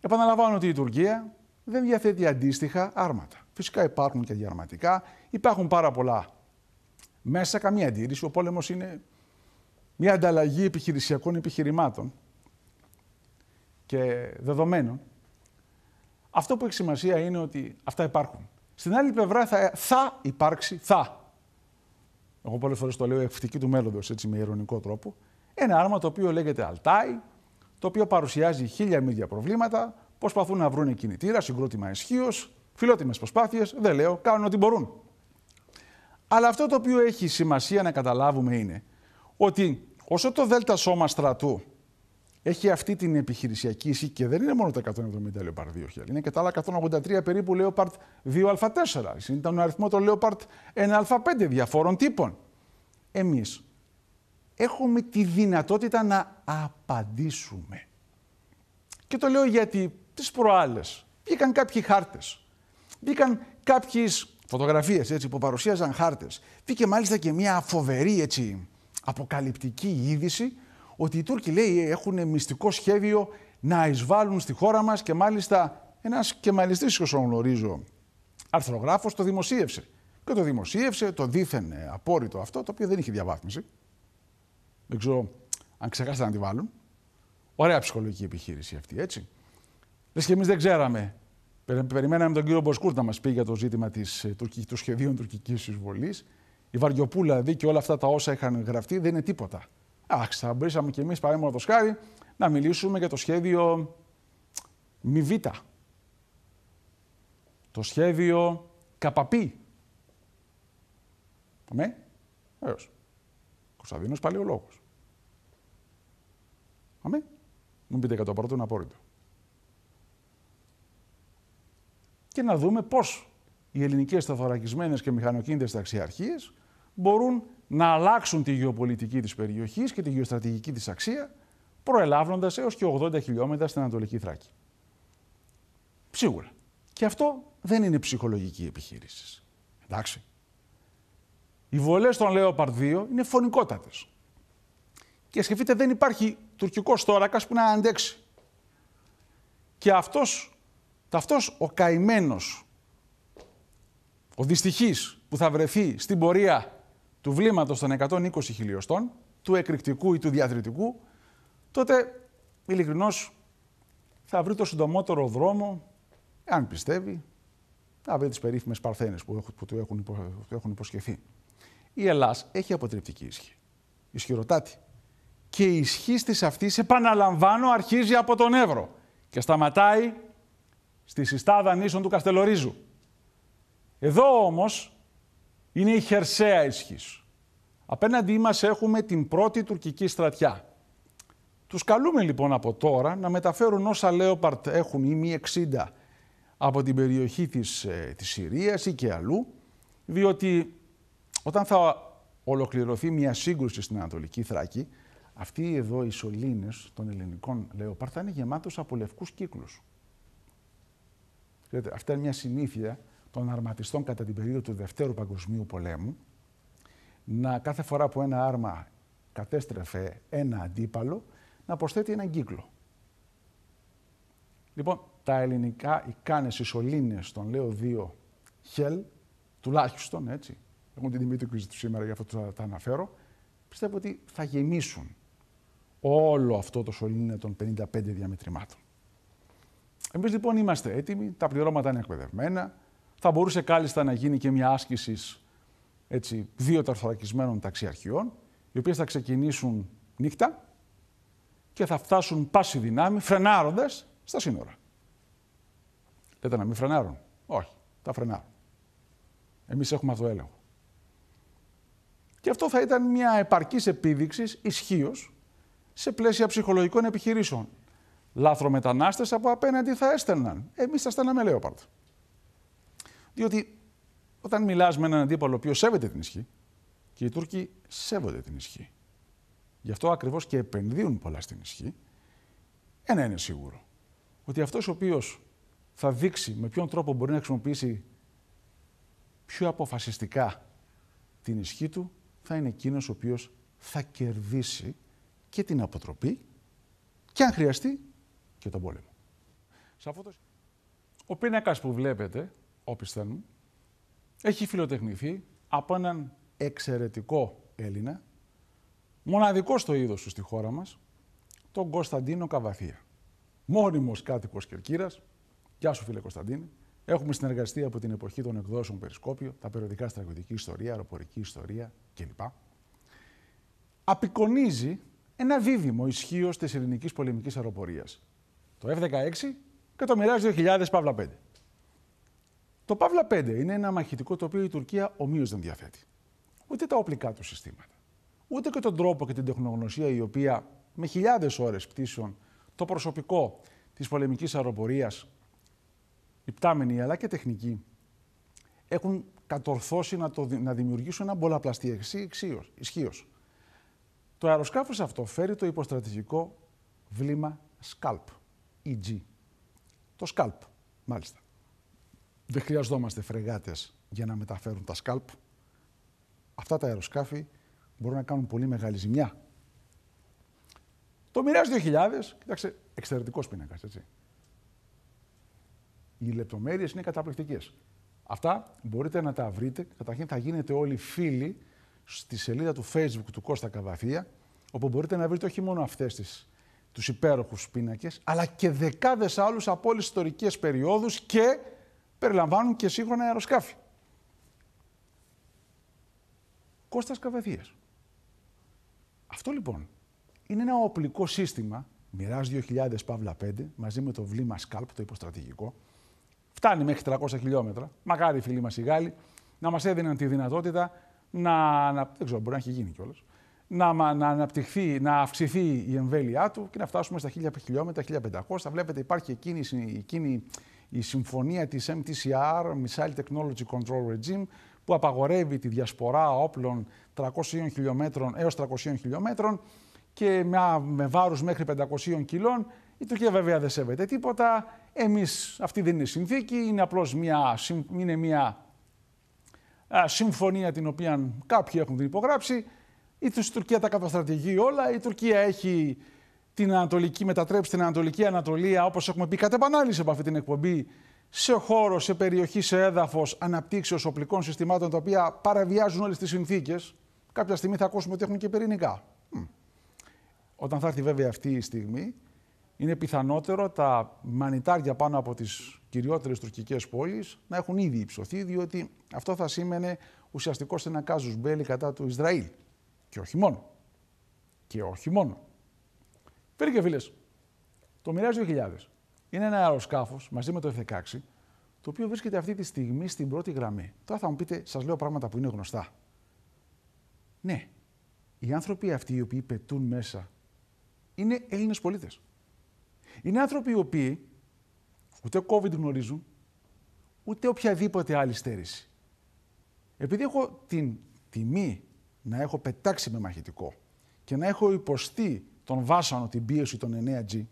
S1: Επαναλαμβάνω ότι η Τουρκία δεν διαθέτει αντίστοιχα άρματα. Φυσικά υπάρχουν και διαρματικά, υπάρχουν πάρα πολλά μέσα, καμία αντίρρηση. Ο πόλεμος είναι μια ανταλλαγή επιχειρησιακών επιχειρημάτων και δεδομένων. Αυτό που έχει σημασία είναι ότι αυτά υπάρχουν. Στην άλλη πλευρά θα, υπάρξει, θα, εγώ πολλές φορές το λέω ευτυχή του μέλλοντος, έτσι με ειρωνικό τρόπο, ένα άρμα το οποίο λέγεται Αλτάι, το οποίο παρουσιάζει χίλια μίλια προβλήματα, Προσπαθούν να βρουν κινητήρα, συγκρότημα ισχύως, φιλότιμες προσπάθειες, δεν λέω, κάνουν ό,τι μπορούν. Αλλά αυτό το οποίο έχει σημασία να καταλάβουμε είναι ότι όσο το Δέλτα Σώμα Στρατού έχει αυτή την επιχειρησιακή ισχύ και δεν είναι μόνο τα 170 Leopard χέρια, είναι και τα άλλα 183 περίπου Leopard 2α4. Είναι τον αριθμό των Leopard 1α5 διαφόρων τύπων. Εμείς έχουμε τη δυνατότητα να απαντήσουμε. Και το λέω γιατί τις προάλλες βγήκαν κάποιοι χάρτες, βγήκαν κάποιες φωτογραφίες που παρουσίαζαν χάρτες. Βγήκε μάλιστα και μια φοβερή έτσι, αποκαλυπτική είδηση ότι οι Τούρκοι λέει έχουν μυστικό σχέδιο να εισβάλλουν στη χώρα μας και μάλιστα ένας κεμαλιστής όσο γνωρίζω αρθρογράφος το δημοσίευσε. Και το δημοσίευσε το δίθεν ε, απόρριτο αυτό το οποίο δεν είχε διαβάθμιση. Δεν ξέρω αν ξεχάσετε να τη βάλουν. Ωραία ψυχολογική επιχείρηση αυτή, έτσι. Λες και εμείς δεν ξέραμε. Περιμέναμε τον κύριο Μποσκούρ να μας πει για το ζήτημα της, ε, του σχεδίου τουρκικής εισβολής. Η Βαριοπούλα δει και όλα αυτά τα όσα είχαν γραφτεί δεν είναι τίποτα. Αχ, θα μπορούσαμε κι εμείς το χάρη να μιλήσουμε για το σχέδιο ΜΒ. Το σχέδιο καπαπή. Πάμε. Βεβαίως. Κωνσταντίνος Παλαιολόγος. Αμέ. Μην πείτε κατά το πρώτο είναι απόρριτο. και να δούμε πώς οι ελληνικές σταθωρακισμένες και μηχανοκίνητες ταξιαρχίες μπορούν να αλλάξουν τη γεωπολιτική της περιοχής και τη γεωστρατηγική της αξία, προελάβνοντας έως και 80 χιλιόμετρα στην Ανατολική Θράκη. Σίγουρα. Και αυτό δεν είναι ψυχολογική επιχείρηση. Εντάξει. Οι βολές των Λέοπαρτ 2 είναι φωνικότατες. Και σκεφτείτε, δεν υπάρχει τουρκικός θώρακας που να αντέξει. Και αυτός αυτός ο καημένος, ο δυστυχής που θα βρεθεί στην πορεία του βλήματος των 120 χιλιοστών, του εκρηκτικού ή του διαδρυτικού, τότε ειλικρινώς θα βρει το συντομότερο δρόμο, αν πιστεύει, θα βρει τις περίφημες παρθένες που, έχουν, που του, έχουν, υποσχεθεί. Η Ελλάς έχει αποτρεπτική ισχύ. Ισχυροτάτη. Και η ισχύ της αυτής, επαναλαμβάνω, αρχίζει από τον Εύρο και σταματάει στη συστάδα νήσων του Καστελορίζου. Εδώ όμως είναι η χερσαία ισχύς. Απέναντί μας έχουμε την πρώτη τουρκική στρατιά. Τους καλούμε λοιπόν από τώρα να μεταφέρουν όσα Λέοπαρτ έχουν ή μη 60 από την περιοχή της, ε, της Συρίας ή και αλλού, διότι όταν θα ολοκληρωθεί μια σύγκρουση στην Ανατολική Θράκη, αυτοί εδώ οι σωλήνες των ελληνικών Λέοπαρτ θα είναι γεμάτος από λευκούς κύκλους. Ξέρετε, αυτά είναι μια συνήθεια των αρματιστών κατά την περίοδο του Δευτέρου Παγκοσμίου Πολέμου να κάθε φορά που ένα άρμα κατέστρεφε ένα αντίπαλο να προσθέτει έναν κύκλο. Λοιπόν, τα ελληνικά, οι κάνες, οι σωλήνες των λέω δύο χελ, τουλάχιστον έτσι, έχουν την τιμή του του σήμερα, για αυτό τα αναφέρω, πιστεύω ότι θα γεμίσουν όλο αυτό το σωλήνε των 55 διαμετρημάτων. Εμείς λοιπόν είμαστε έτοιμοι, τα πληρώματα είναι εκπαιδευμένα. Θα μπορούσε κάλλιστα να γίνει και μια άσκησης έτσι, δύο ταρθωρακισμένων ταξιαρχιών, οι οποίες θα ξεκινήσουν νύχτα και θα φτάσουν πάση δυνάμει, φρενάροντας στα σύνορα. Λέτε να μην φρενάρουν. Όχι, τα φρενάρουν. Εμείς έχουμε αυτό έλεγχο. Και αυτό θα ήταν μια επαρκής επίδειξη ισχύως σε πλαίσια ψυχολογικών επιχειρήσεων λαθρομετανάστες από απέναντι θα έστελναν. Εμείς θα στέλναμε Λεόπαρτ. Διότι όταν μιλάς με έναν αντίπαλο ο οποίος σέβεται την ισχύ, και οι Τούρκοι σέβονται την ισχύ. Γι' αυτό ακριβώς και επενδύουν πολλά στην ισχύ. Ένα είναι σίγουρο. Ότι αυτός ο οποίος θα δείξει με ποιον τρόπο μπορεί να χρησιμοποιήσει πιο αποφασιστικά την ισχύ του, θα είναι εκείνος ο οποίος θα κερδίσει και την αποτροπή και αν χρειαστεί και τον πόλεμο. Σαφώς, Ο πίνακας που βλέπετε, όπισθεν μου, έχει φιλοτεχνηθεί από έναν εξαιρετικό Έλληνα, μοναδικός στο είδος του στη χώρα μας, τον Κωνσταντίνο Καβαθία. Μόνιμος κάτοικος Κερκύρας. Γεια σου, φίλε Κωνσταντίνη. Έχουμε συνεργαστεί από την εποχή των εκδόσεων Περισκόπιο, τα περιοδικά Στρατιωτική Ιστορία, Αεροπορική Ιστορία κλπ. Απεικονίζει ένα δίδυμο ισχύως της ελληνικής πολεμικής αεροπορίας το F-16 και το Mirage 2000 Παύλα 5. Το Παύλα 5 είναι ένα μαχητικό το οποίο η Τουρκία ομοίως δεν διαθέτει. Ούτε τα οπλικά του συστήματα, ούτε και τον τρόπο και την τεχνογνωσία η οποία με χιλιάδες ώρες πτήσεων το προσωπικό της πολεμικής αεροπορίας, υπτάμενη αλλά και τεχνική, έχουν κατορθώσει να, το, να δημιουργήσουν ένα πολλαπλαστή ισχύως. Το αεροσκάφος αυτό φέρει το υποστρατηγικό βλήμα ΣΚΑΛΠ. Το σκάλπ, μάλιστα. Δεν χρειαζόμαστε φρεγάτες για να μεταφέρουν τα σκάλπ. Αυτά τα αεροσκάφη μπορούν να κάνουν πολύ μεγάλη ζημιά. Το Mirage 2000, κοιτάξτε, εξαιρετικός πίνακας έτσι. Οι λεπτομέρειες είναι καταπληκτικές. Αυτά μπορείτε να τα βρείτε. Καταρχήν θα γίνετε όλοι φίλοι στη σελίδα του Facebook του Κώστα Καβαθία, όπου μπορείτε να βρείτε όχι μόνο αυτές τις τους υπέροχους πίνακες, αλλά και δεκάδες άλλους από όλες τις ιστορικές περιόδους και περιλαμβάνουν και σύγχρονα αεροσκάφη. Κώστας Καβαδίας. Αυτό λοιπόν είναι ένα οπλικό σύστημα, μοιράζ 2000 Παύλα 5, μαζί με το βλήμα Σκάλπ, το υποστρατηγικό. Φτάνει μέχρι 300 χιλιόμετρα. Μακάρι οι φίλοι μας οι Γάλλοι να μας έδιναν τη δυνατότητα να, Δεν ξέρω, μπορεί να έχει γίνει κιόλας να, να αναπτυχθεί, να αυξηθεί η εμβέλειά του και να φτάσουμε στα 1000 χιλιόμετρα, 1500. Βλέπετε υπάρχει εκείνη, εκείνη η συμφωνία της MTCR, Missile Technology Control Regime, που απαγορεύει τη διασπορά όπλων 300 χιλιόμετρων έως 300 χιλιόμετρων και με βάρους μέχρι 500 κιλών. Η Τουρκία βέβαια δεν σέβεται τίποτα. Εμείς, αυτή δεν είναι συνθήκη, είναι απλώς μια, είναι μια συμφωνία την οποία κάποιοι έχουν την υπογράψει η Τουρκία τα καταστρατηγεί όλα. Η Τουρκία έχει την Ανατολική, μετατρέψει την Ανατολική Ανατολία, όπως έχουμε πει κατ' επανάληψη από αυτή την εκπομπή, σε χώρο, σε περιοχή, σε έδαφος αναπτύξεως οπλικών συστημάτων τα οποία παραβιάζουν όλες τις συνθήκες. Κάποια στιγμή θα ακούσουμε ότι έχουν και πυρηνικά. Όταν θα έρθει βέβαια αυτή η στιγμή, είναι πιθανότερο τα μανιτάρια πάνω από τις κυριότερες τουρκικές πόλεις να έχουν ήδη υψωθεί, διότι αυτό θα σήμαινε ουσιαστικό ένα κατά του Ισραήλ. Και όχι μόνο. Και όχι μόνο. Φίλοι και φίλες, το Mirage 2000 είναι ένα αεροσκάφος μαζί με το F-16, το οποίο βρίσκεται αυτή τη στιγμή στην πρώτη γραμμή. Τώρα θα μου πείτε, σας λέω πράγματα που είναι γνωστά. Ναι, οι άνθρωποι αυτοί οι οποίοι πετούν μέσα είναι Έλληνες πολίτες. Είναι άνθρωποι οι οποίοι ούτε COVID γνωρίζουν, ούτε οποιαδήποτε άλλη στέρηση. Επειδή έχω την τιμή να έχω πετάξει με μαχητικό και να έχω υποστεί τον βάσανο, την πίεση των 9G,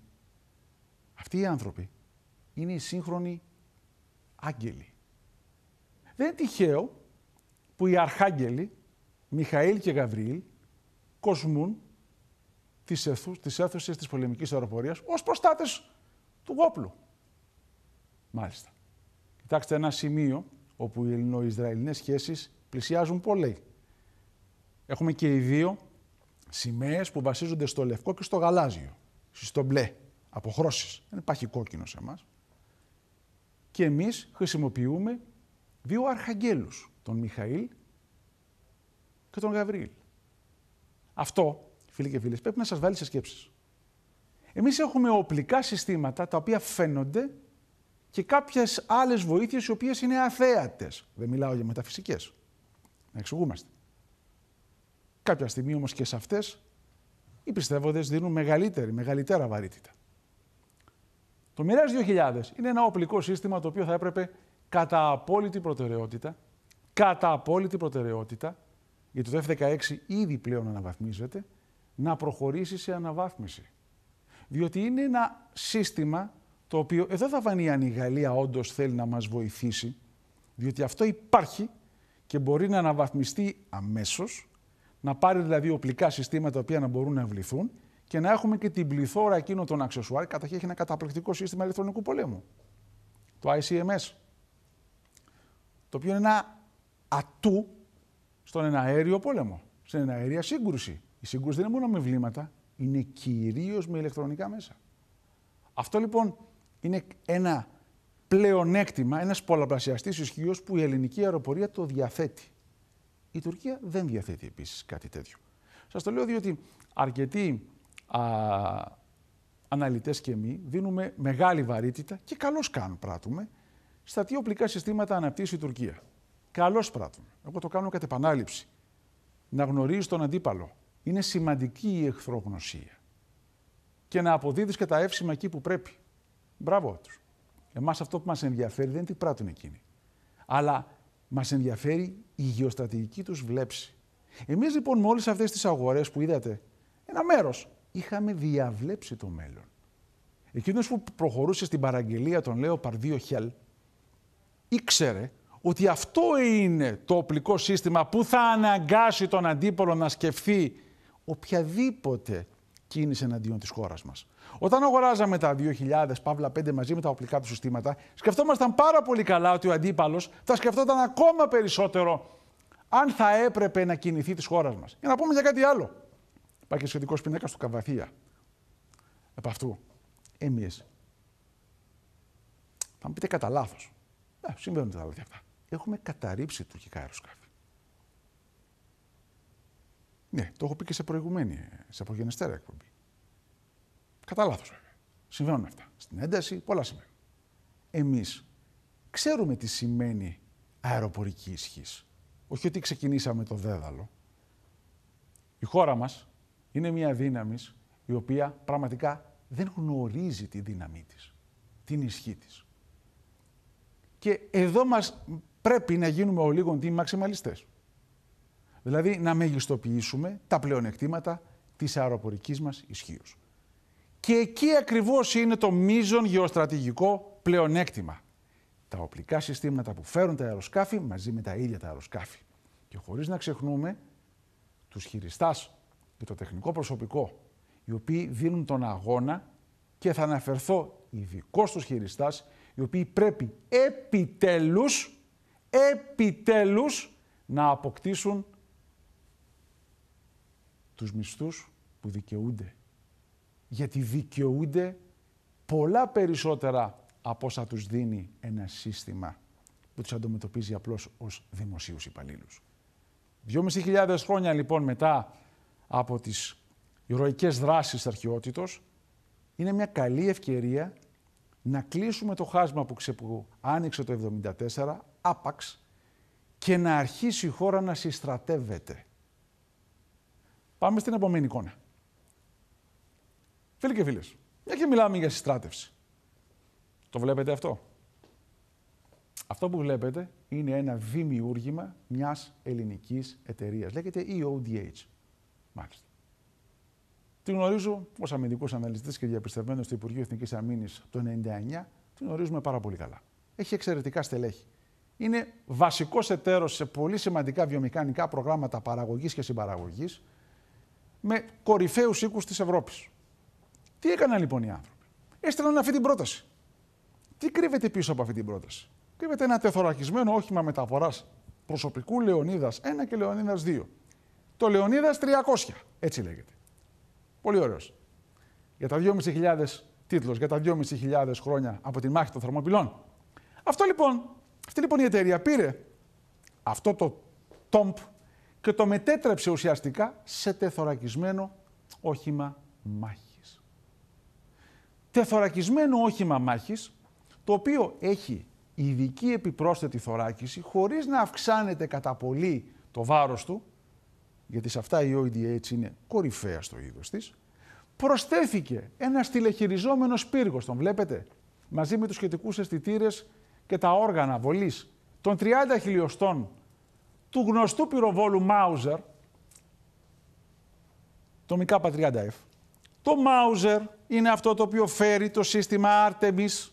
S1: αυτοί οι άνθρωποι είναι οι σύγχρονοι άγγελοι. Δεν είναι τυχαίο που οι αρχάγγελοι, Μιχαήλ και Γαβριήλ, κοσμούν τις αίθουσες τις αίθουσες της πολεμικής αεροπορίας ως προστάτες του όπλου. Μάλιστα. Κοιτάξτε ένα σημείο όπου οι ελληνο-ισραηλινές σχέσεις πλησιάζουν πολύ. Έχουμε και οι δύο σημαίες που βασίζονται στο λευκό και στο γαλάζιο, στο μπλε. Αποχρώσεις. Δεν υπάρχει κόκκινο σε εμάς. Και εμείς χρησιμοποιούμε δύο αρχαγγέλους, τον Μιχαήλ και τον Γαβριήλ. Αυτό, φίλοι και φίλες, πρέπει να σας βάλει σε σκέψεις. Εμείς έχουμε οπλικά συστήματα τα οποία φαίνονται και κάποιες άλλες βοήθειες οι οποίες είναι αθέατες. Δεν μιλάω για μεταφυσικές. Να εξηγούμαστε. Κάποια στιγμή όμως και σε αυτές οι πιστεύοντες δίνουν μεγαλύτερη, μεγαλύτερα βαρύτητα. Το Mirage 2000 είναι ένα οπλικό σύστημα το οποίο θα έπρεπε κατά απόλυτη προτεραιότητα, κατά απόλυτη προτεραιότητα, γιατί το F-16 ήδη πλέον αναβαθμίζεται, να προχωρήσει σε αναβάθμιση. Διότι είναι ένα σύστημα το οποίο, εδώ θα φανεί αν η Γαλλία όντως θέλει να μας βοηθήσει, διότι αυτό υπάρχει και μπορεί να αναβαθμιστεί αμέσως να πάρει δηλαδή οπλικά συστήματα τα οποία να μπορούν να βληθούν και να έχουμε και την πληθώρα εκείνων των αξεσουάρ. Καταρχήν έχει ένα καταπληκτικό σύστημα ηλεκτρονικού πολέμου. Το ICMS. Το οποίο είναι ένα ατού στον εναέριο πόλεμο. Στην εναέρια σύγκρουση. Η σύγκρουση δεν είναι μόνο με βλήματα, είναι κυρίως με ηλεκτρονικά μέσα. Αυτό λοιπόν είναι ένα πλεονέκτημα, ένας πολλαπλασιαστής ισχύω που η ελληνική αεροπορία το διαθέτει. Η Τουρκία δεν διαθέτει επίσης κάτι τέτοιο. Σας το λέω διότι αρκετοί α, αναλυτές και εμείς δίνουμε μεγάλη βαρύτητα και καλώς κάνουν πράττουμε στα τι οπλικά συστήματα αναπτύσσει η Τουρκία. Καλώς πράττουμε. Εγώ το κάνω κατ' επανάληψη. Να γνωρίζεις τον αντίπαλο. Είναι σημαντική η εχθρογνωσία. Και να αποδίδεις και τα εύσημα εκεί που πρέπει. Μπράβο τους. Εμάς αυτό που μας ενδιαφέρει δεν είναι τι πράττουν εκείνοι. Αλλά μας ενδιαφέρει η γεωστρατηγική τους βλέψη. Εμείς λοιπόν με όλες αυτές τις αγορές που είδατε, ένα μέρος, είχαμε διαβλέψει το μέλλον. Εκείνος που προχωρούσε στην παραγγελία των λέω Παρδίου Χέλ, ήξερε ότι αυτό είναι το οπλικό σύστημα που θα αναγκάσει τον αντίπολο να σκεφτεί οποιαδήποτε κίνηση εναντίον της χώρας μας. Όταν αγοράζαμε τα 2.000 παύλα 5 μαζί με τα οπλικά του συστήματα, σκεφτόμασταν πάρα πολύ καλά ότι ο αντίπαλος θα σκεφτόταν ακόμα περισσότερο αν θα έπρεπε να κινηθεί της χώρας μας. Για να πούμε για κάτι άλλο. Υπάρχει σχετικός πινάκα του Καβαθία. Επ' αυτού. Εμείς. Θα μου πείτε κατά λάθος. Ναι, ε, συμβαίνουν τα λάθη αυτά. Έχουμε καταρρύψει τουρκικά αεροσκάφη. Ναι, το έχω πει και σε προηγουμένη, σε απογενεστέρα εκπομπή. Κατά λάθος βέβαια. Συμβαίνουν αυτά. Στην ένταση πολλά συμβαίνουν. Εμείς ξέρουμε τι σημαίνει αεροπορική ισχύς. Όχι ότι ξεκινήσαμε το δέδαλο. Η χώρα μας είναι μια δύναμη η οποία πραγματικά δεν γνωρίζει τη δύναμή της, την ισχύ της. Και εδώ μας πρέπει να γίνουμε ο λίγων τι μαξιμαλιστές. Δηλαδή να μεγιστοποιήσουμε τα πλεονεκτήματα της αεροπορικής μας ισχύως. Και εκεί ακριβώς είναι το μείζον γεωστρατηγικό πλεονέκτημα. Τα οπλικά συστήματα που φέρουν τα αεροσκάφη μαζί με τα ίδια τα αεροσκάφη. Και χωρίς να ξεχνούμε τους χειριστάς και το τεχνικό προσωπικό, οι οποίοι δίνουν τον αγώνα και θα αναφερθώ ειδικό στους χειριστάς, οι οποίοι πρέπει επιτέλους, επιτέλους να αποκτήσουν τους μισθούς που δικαιούνται γιατί δικαιούνται πολλά περισσότερα από όσα τους δίνει ένα σύστημα που τους αντιμετωπίζει απλώς ως δημοσίους υπαλλήλους. 2.500 χρόνια λοιπόν μετά από τις ηρωικές δράσεις της αρχαιότητος, είναι μια καλή ευκαιρία να κλείσουμε το χάσμα που, που άνοιξε το 1974, άπαξ, και να αρχίσει η χώρα να συστρατεύεται. Πάμε στην επόμενη εικόνα. Φίλοι και φίλες, μια και μιλάμε για συστράτευση. Το βλέπετε αυτό. Αυτό που βλέπετε είναι ένα δημιούργημα μιας ελληνικής εταιρείας. Λέγεται EODH. Μάλιστα. Τη γνωρίζω ως αμυντικός αναλυτής και διαπιστευμένος του Υπουργείου Εθνικής Αμήνης το 1999. τη γνωρίζουμε πάρα πολύ καλά. Έχει εξαιρετικά στελέχη. Είναι βασικός εταίρος σε πολύ σημαντικά βιομηχανικά προγράμματα παραγωγής και συμπαραγωγής με κορυφαίους οίκους της Ευρώπης. Τι έκαναν λοιπόν οι άνθρωποι. Έστειλαν αυτή την πρόταση. Τι κρύβεται πίσω από αυτή την πρόταση. Κρύβεται ένα τεθωρακισμένο όχημα μεταφοράς προσωπικού Λεωνίδας 1 και Λεωνίδας 2. Το Λεωνίδας 300, έτσι λέγεται. Πολύ ωραίος. Για τα 2.500 τίτλος, για τα 2.500 χρόνια από τη μάχη των Θερμοπυλών. Αυτό λοιπόν, αυτή λοιπόν η εταιρεία πήρε αυτό το τόμπ και το μετέτρεψε ουσιαστικά σε τεθωρακισμένο όχημα μάχης τεθωρακισμένο όχημα μάχης, το οποίο έχει ειδική επιπρόσθετη θωράκιση, χωρίς να αυξάνεται κατά πολύ το βάρος του, γιατί σε αυτά η OEDH είναι κορυφαία στο είδος της, προσθέθηκε ένας τηλεχειριζόμενος πύργος, τον βλέπετε, μαζί με τους σχετικούς αισθητήρες και τα όργανα βολής των 30 χιλιοστών του γνωστού πυροβόλου Μάουζερ, το ΜΚΑΠΑ 30 f Το Μάουζερ είναι αυτό το οποίο φέρει το σύστημα Artemis,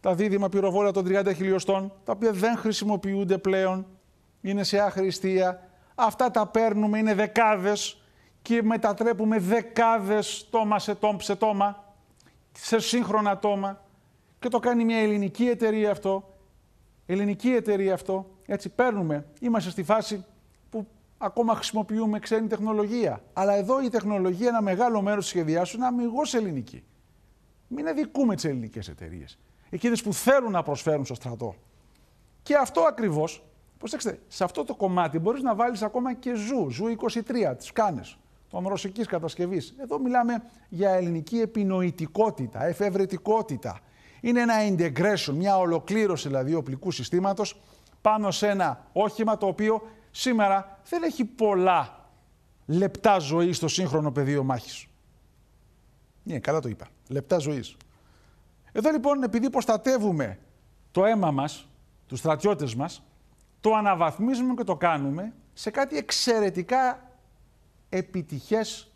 S1: τα δίδυμα πυροβόλα των 30 χιλιοστών, τα οποία δεν χρησιμοποιούνται πλέον, είναι σε αχρηστία. Αυτά τα παίρνουμε, είναι δεκάδες και μετατρέπουμε δεκάδες τόμα σε τόμα, σε τόμα, σε σύγχρονα τόμα και το κάνει μια ελληνική εταιρεία αυτό, ελληνική εταιρεία αυτό, έτσι παίρνουμε, είμαστε στη φάση ακόμα χρησιμοποιούμε ξένη τεχνολογία. Αλλά εδώ η τεχνολογία, ένα μεγάλο μέρος της σχεδιάς σου είναι αμυγός ελληνική. Μην αδικούμε τις ελληνικές εταιρείες. Εκείνες που θέλουν να προσφέρουν στο στρατό. Και αυτό ακριβώς, προσέξτε, σε αυτό το κομμάτι μπορείς να βάλεις ακόμα και ζου, ζου 23, τις κάνες, των ρωσικής κατασκευής. Εδώ μιλάμε για ελληνική επινοητικότητα, εφευρετικότητα. Είναι ένα integration, μια ολοκλήρωση δηλαδή οπλικού συστήματος πάνω σε ένα όχημα το οποίο σήμερα δεν έχει πολλά λεπτά ζωής στο σύγχρονο πεδίο μάχης. Ναι, καλά το είπα. Λεπτά ζωής. Εδώ λοιπόν, επειδή προστατεύουμε το αίμα μας, τους στρατιώτες μας, το αναβαθμίζουμε και το κάνουμε σε κάτι εξαιρετικά επιτυχές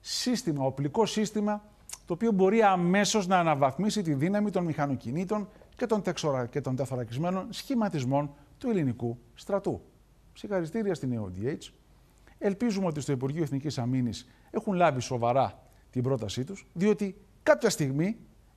S1: σύστημα, οπλικό σύστημα, το οποίο μπορεί αμέσως να αναβαθμίσει τη δύναμη των μηχανοκινήτων και των, και των τεθωρακισμένων σχηματισμών του ελληνικού στρατού. Συγχαρητήρια στην EODH. Ελπίζουμε ότι στο Υπουργείο Εθνικής Αμήνης έχουν λάβει σοβαρά την πρότασή τους, διότι κάποια στιγμή,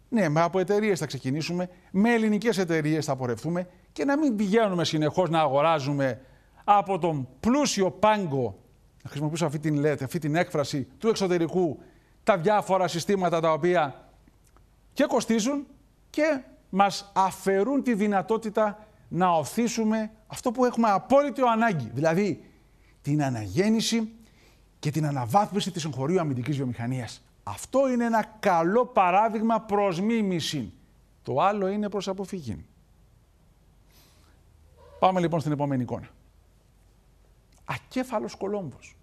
S1: ναι, με από εταιρείες θα ξεκινήσουμε, με ελληνικές εταιρείες θα πορευτούμε και να μην πηγαίνουμε συνεχώς να αγοράζουμε από τον πλούσιο πάγκο, να χρησιμοποιήσω αυτή την, λέτε, αυτή την έκφραση του εξωτερικού, τα διάφορα συστήματα τα οποία και κοστίζουν και μας αφαιρούν τη δυνατότητα να οθήσουμε αυτό που έχουμε απόλυτη ανάγκη, δηλαδή την αναγέννηση και την αναβάθμιση της εγχωρίου αμυντικής βιομηχανίας. Αυτό είναι ένα καλό παράδειγμα προς μίμηση. Το άλλο είναι προς αποφυγή. Πάμε λοιπόν στην επόμενη εικόνα. Ακέφαλος Κολόμβος.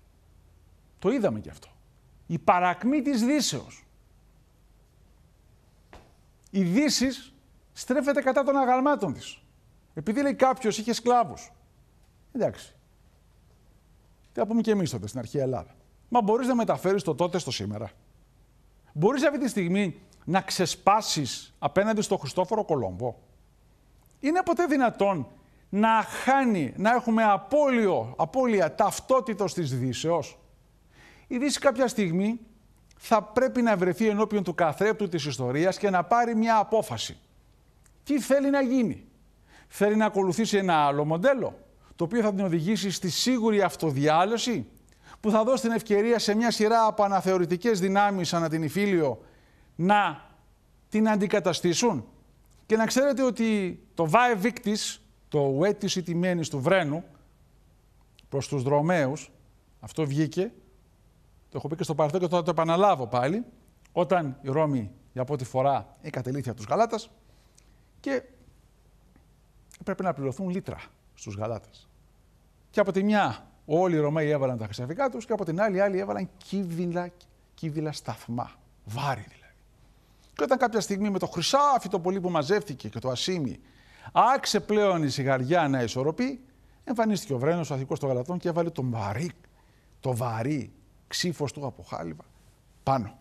S1: Το είδαμε και αυτό. Η παρακμή της Δύσεως. Η Δύσης στρέφεται κατά των αγαλμάτων της. Επειδή λέει κάποιος είχε σκλάβους. Εντάξει. Τι θα πούμε και εμείς τότε στην αρχαία Ελλάδα. Μα μπορείς να μεταφέρεις το τότε στο σήμερα. Μπορείς αυτή τη στιγμή να ξεσπάσεις απέναντι στο Χριστόφορο Κολόμβο. Είναι ποτέ δυνατόν να χάνει, να έχουμε απώλειο, απώλεια ταυτότητος της Δύσεως. Η Δύση κάποια στιγμή θα πρέπει να βρεθεί ενώπιον του καθρέπτου της ιστορίας και να πάρει μια απόφαση. Τι θέλει να γίνει θέλει να ακολουθήσει ένα άλλο μοντέλο, το οποίο θα την οδηγήσει στη σίγουρη αυτοδιάλωση, που θα δώσει την ευκαιρία σε μια σειρά από αναθεωρητικές δυνάμεις ανά την Ιφίλιο να την αντικαταστήσουν. Και να ξέρετε ότι το Vae Victis, το «Ουέτης ηττημένης του Βρένου», προς τους Ρωμαίους, αυτό βγήκε, το έχω πει και στο παρελθόν και τώρα το επαναλάβω πάλι, όταν η Ρώμη για πρώτη φορά εγκατελήθηκε από τους Γαλάτας και έπρεπε να πληρωθούν λίτρα στους γαλάτες. Και από τη μια όλοι οι Ρωμαίοι έβαλαν τα χρυσαφικά τους και από την άλλη άλλοι έβαλαν κύβιλα, σταθμά. Βάρη δηλαδή. Και όταν κάποια στιγμή με το χρυσάφι το πολύ που μαζεύτηκε και το ασίμι άξε πλέον η σιγαριά να ισορροπεί, εμφανίστηκε ο Βρένος, ο αθικό των Γαλατών και έβαλε τον βαρύ, το βαρύ ξύφος του από χάλιβα πάνω.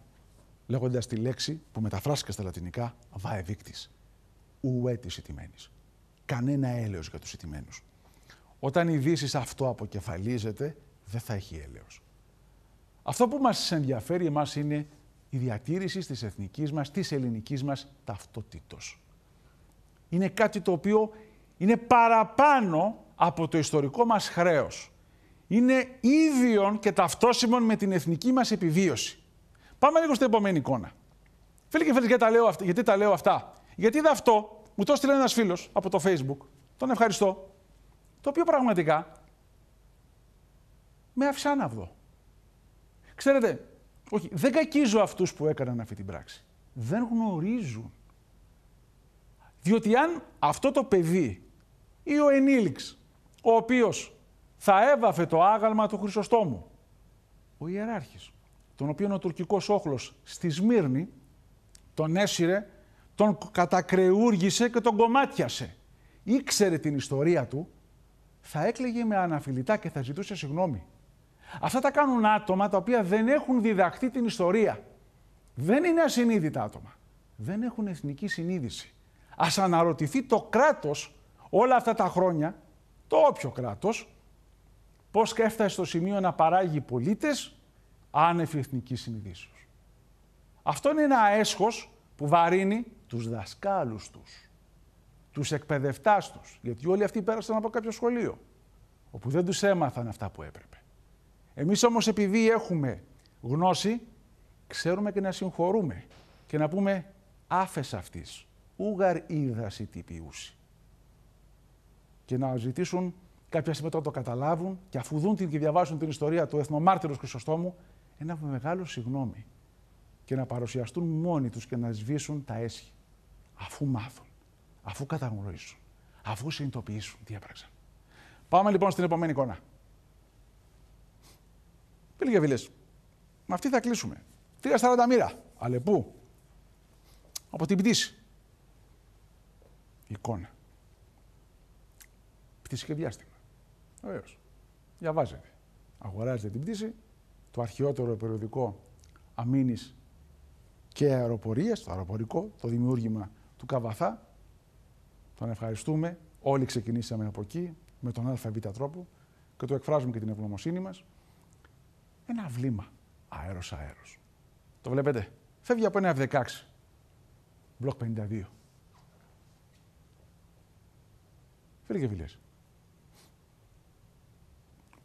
S1: Λέγοντας τη λέξη που μεταφράστηκε στα λατινικά, βαεβίκτη. Ουέ τη κανένα έλεος για τους ηττημένους. Όταν η Δύση αυτό αποκεφαλίζεται, δεν θα έχει έλεος. Αυτό που μας ενδιαφέρει εμάς είναι η διατήρηση της εθνικής μας, της ελληνικής μας ταυτότητος. Είναι κάτι το οποίο είναι παραπάνω από το ιστορικό μας χρέος. Είναι ίδιον και ταυτόσιμον με την εθνική μας επιβίωση. Πάμε λίγο στην επόμενη εικόνα. Φίλοι και φίλες, γιατί τα λέω αυτά. Γιατί είδα αυτό μου το έστειλε ένας φίλος από το Facebook, τον ευχαριστώ, το οποίο πραγματικά με άφησε Ξέρετε, όχι, δεν κακίζω αυτούς που έκαναν αυτή την πράξη. Δεν γνωρίζουν. Διότι αν αυτό το παιδί ή ο ενήλικς, ο οποίος θα έβαφε το άγαλμα του Χρυσοστόμου, ο Ιεράρχης, τον οποίο ο τουρκικός όχλος στη Σμύρνη τον έσυρε τον κατακρεούργησε και τον κομμάτιασε. Ήξερε την ιστορία του, θα έκλαιγε με αναφιλητά και θα ζητούσε συγγνώμη. Αυτά τα κάνουν άτομα τα οποία δεν έχουν διδαχθεί την ιστορία. Δεν είναι ασυνείδητα άτομα. Δεν έχουν εθνική συνείδηση. Ας αναρωτηθεί το κράτος όλα αυτά τα χρόνια, το όποιο κράτος, πώς έφτασε στο σημείο να παράγει πολίτες άνευ εθνικής συνείδηση. Αυτό είναι ένα έσχος που βαρύνει τους δασκάλους τους, τους εκπαιδευτάς τους, γιατί όλοι αυτοί πέρασαν από κάποιο σχολείο, όπου δεν τους έμαθαν αυτά που έπρεπε. Εμείς όμως επειδή έχουμε γνώση, ξέρουμε και να συγχωρούμε και να πούμε άφες αυτής, ούγαρ είδαση τι ποιούση. Και να ζητήσουν κάποια στιγμή το καταλάβουν και αφού δουν την και διαβάσουν την ιστορία του εθνομάρτυρος Χρυσοστόμου, ένα μεγάλο συγγνώμη και να παρουσιαστούν μόνοι τους και να σβήσουν τα έσχη αφού μάθουν, αφού καταγνωρίσουν, αφού συνειδητοποιήσουν τι έπραξαν. Πάμε λοιπόν στην επόμενη εικόνα. Φίλοι και με αυτή θα κλείσουμε. 340 μοίρα. Αλεπού. Από την πτήση. Εικόνα. Πτήση και διάστημα. Βεβαίω. Διαβάζετε. Αγοράζετε την πτήση. Το αρχαιότερο περιοδικό αμήνης και αεροπορίας. το αεροπορικό, το δημιούργημα του Καβαθά. Τον ευχαριστούμε. Όλοι ξεκινήσαμε από εκεί, με τον ΑΒ τρόπο και του εκφράζουμε και την ευγνωμοσύνη μας. Ένα βλήμα. Αέρος, αέρος. Το βλέπετε. Φεύγει από ένα F16. Μπλοκ 52. Φίλοι και φίλες.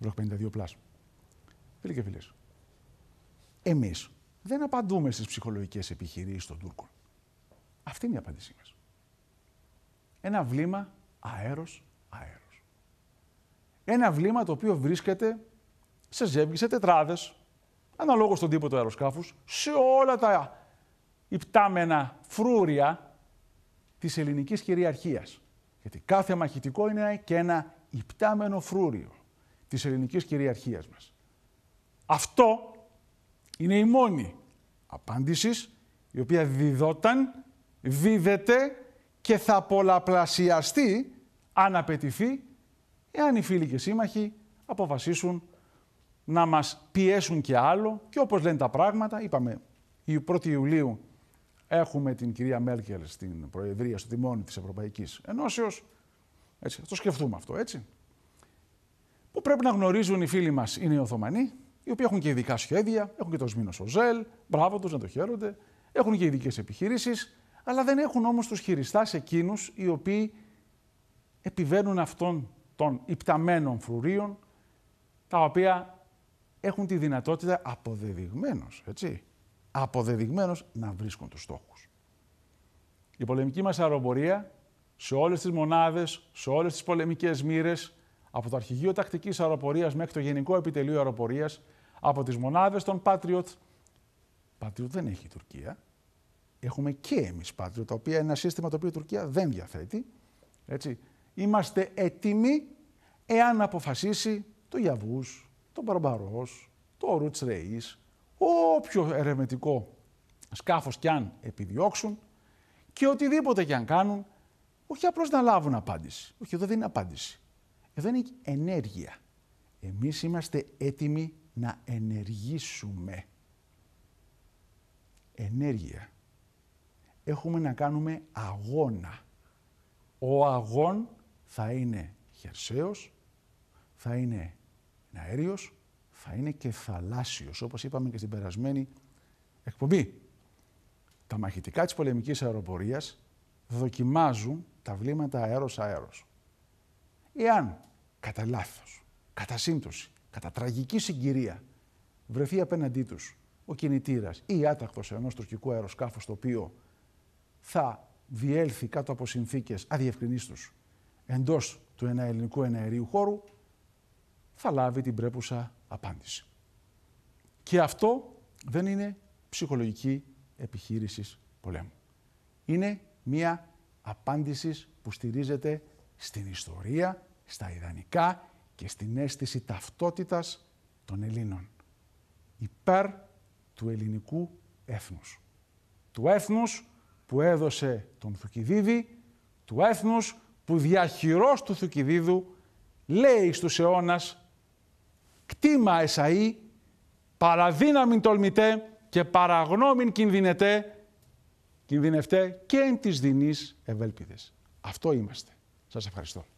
S1: Μπλοκ 52 πλάσ. Φίλοι και φίλες. Εμείς δεν απαντούμε στις ψυχολογικές επιχειρήσεις των Τούρκων. Αυτή είναι η απάντησή μας. Ένα βλήμα αέρος-αέρος. Ένα βλήμα το οποίο βρίσκεται σε ζεύγη, σε τετράδες, αναλόγως στον τύπο του αεροσκάφους, σε όλα τα υπτάμενα φρούρια της ελληνικής κυριαρχίας. Γιατί κάθε μαχητικό είναι και ένα υπτάμενο φρούριο της ελληνικής κυριαρχίας μας. Αυτό είναι η μόνη απάντηση η οποία διδόταν δίδεται και θα πολλαπλασιαστεί αν απαιτηθεί, εάν οι φίλοι και σύμμαχοι αποφασίσουν να μας πιέσουν και άλλο και όπως λένε τα πράγματα, είπαμε, η 1η Ιουλίου έχουμε την κυρία Μέρκελ στην Προεδρία, στο τιμόνι της Ευρωπαϊκής Ενώσεως, έτσι, το σκεφτούμε αυτό, έτσι. Που πρέπει να γνωρίζουν οι φίλοι μας είναι οι Οθωμανοί, οι οποίοι έχουν και ειδικά σχέδια, έχουν και το Σμήνος Σοζέλ, μπράβο τους να το χαίρονται, έχουν και ειδικές επιχειρήσεις, αλλά δεν έχουν όμως τους χειριστάς εκείνους οι οποίοι επιβαίνουν αυτών των υπταμένων φρουρίων, τα οποία έχουν τη δυνατότητα αποδεδειγμένως, έτσι, να βρίσκουν τους στόχους. Η πολεμική μας αεροπορία σε όλες τις μονάδες, σε όλες τις πολεμικές μοίρες, από το Αρχηγείο Τακτικής Αεροπορίας μέχρι το Γενικό Επιτελείο Αεροπορίας, από τις μονάδες των Patriot, Patriot δεν έχει η Τουρκία, έχουμε και εμείς Πάτριο, τα οποία είναι ένα σύστημα το οποίο η Τουρκία δεν διαθέτει. Έτσι. Είμαστε έτοιμοι εάν αποφασίσει το Γιαβούς, το Μπαρμπαρός, το Ρούτ Ρεή, όποιο ερευνητικό σκάφος κι αν επιδιώξουν και οτιδήποτε κι αν κάνουν, όχι απλώς να λάβουν απάντηση. Όχι, εδώ δεν είναι απάντηση. Εδώ είναι ενέργεια. Εμείς είμαστε έτοιμοι να ενεργήσουμε. Ενέργεια έχουμε να κάνουμε αγώνα. Ο αγών θα είναι χερσαίος, θα είναι αέριος, θα είναι και θαλάσσιος, όπως είπαμε και στην περασμένη εκπομπή. Τα μαχητικά της πολεμικής αεροπορίας δοκιμάζουν τα βλήματα αέρος-αέρος. Εάν κατά λάθος, κατά σύμπτωση, κατά τραγική συγκυρία βρεθεί απέναντί τους ο κινητήρας ή άτακτος ενός τουρκικού αεροσκάφου το οποίο θα διέλθει κάτω από συνθήκες αδιευκρινίστους εντός του ελληνικού εναερίου χώρου, θα λάβει την πρέπουσα απάντηση. Και αυτό δεν είναι ψυχολογική επιχείρηση πολέμου. Είναι μία απάντηση που στηρίζεται στην ιστορία, στα ιδανικά και στην αίσθηση ταυτότητας των Ελλήνων. Υπέρ του ελληνικού έθνους. Του έθνους που έδωσε τον Θουκυδίδη, του έθνους που διαχειρός του Θουκυδίδου λέει στους αιώνας «Κτήμα Εσαΐ, παραδύναμιν τολμητέ και παραγνώμην κινδυνετέ, κινδυνευτέ και εν της δινής ευέλπιδες». Αυτό είμαστε. Σας ευχαριστώ.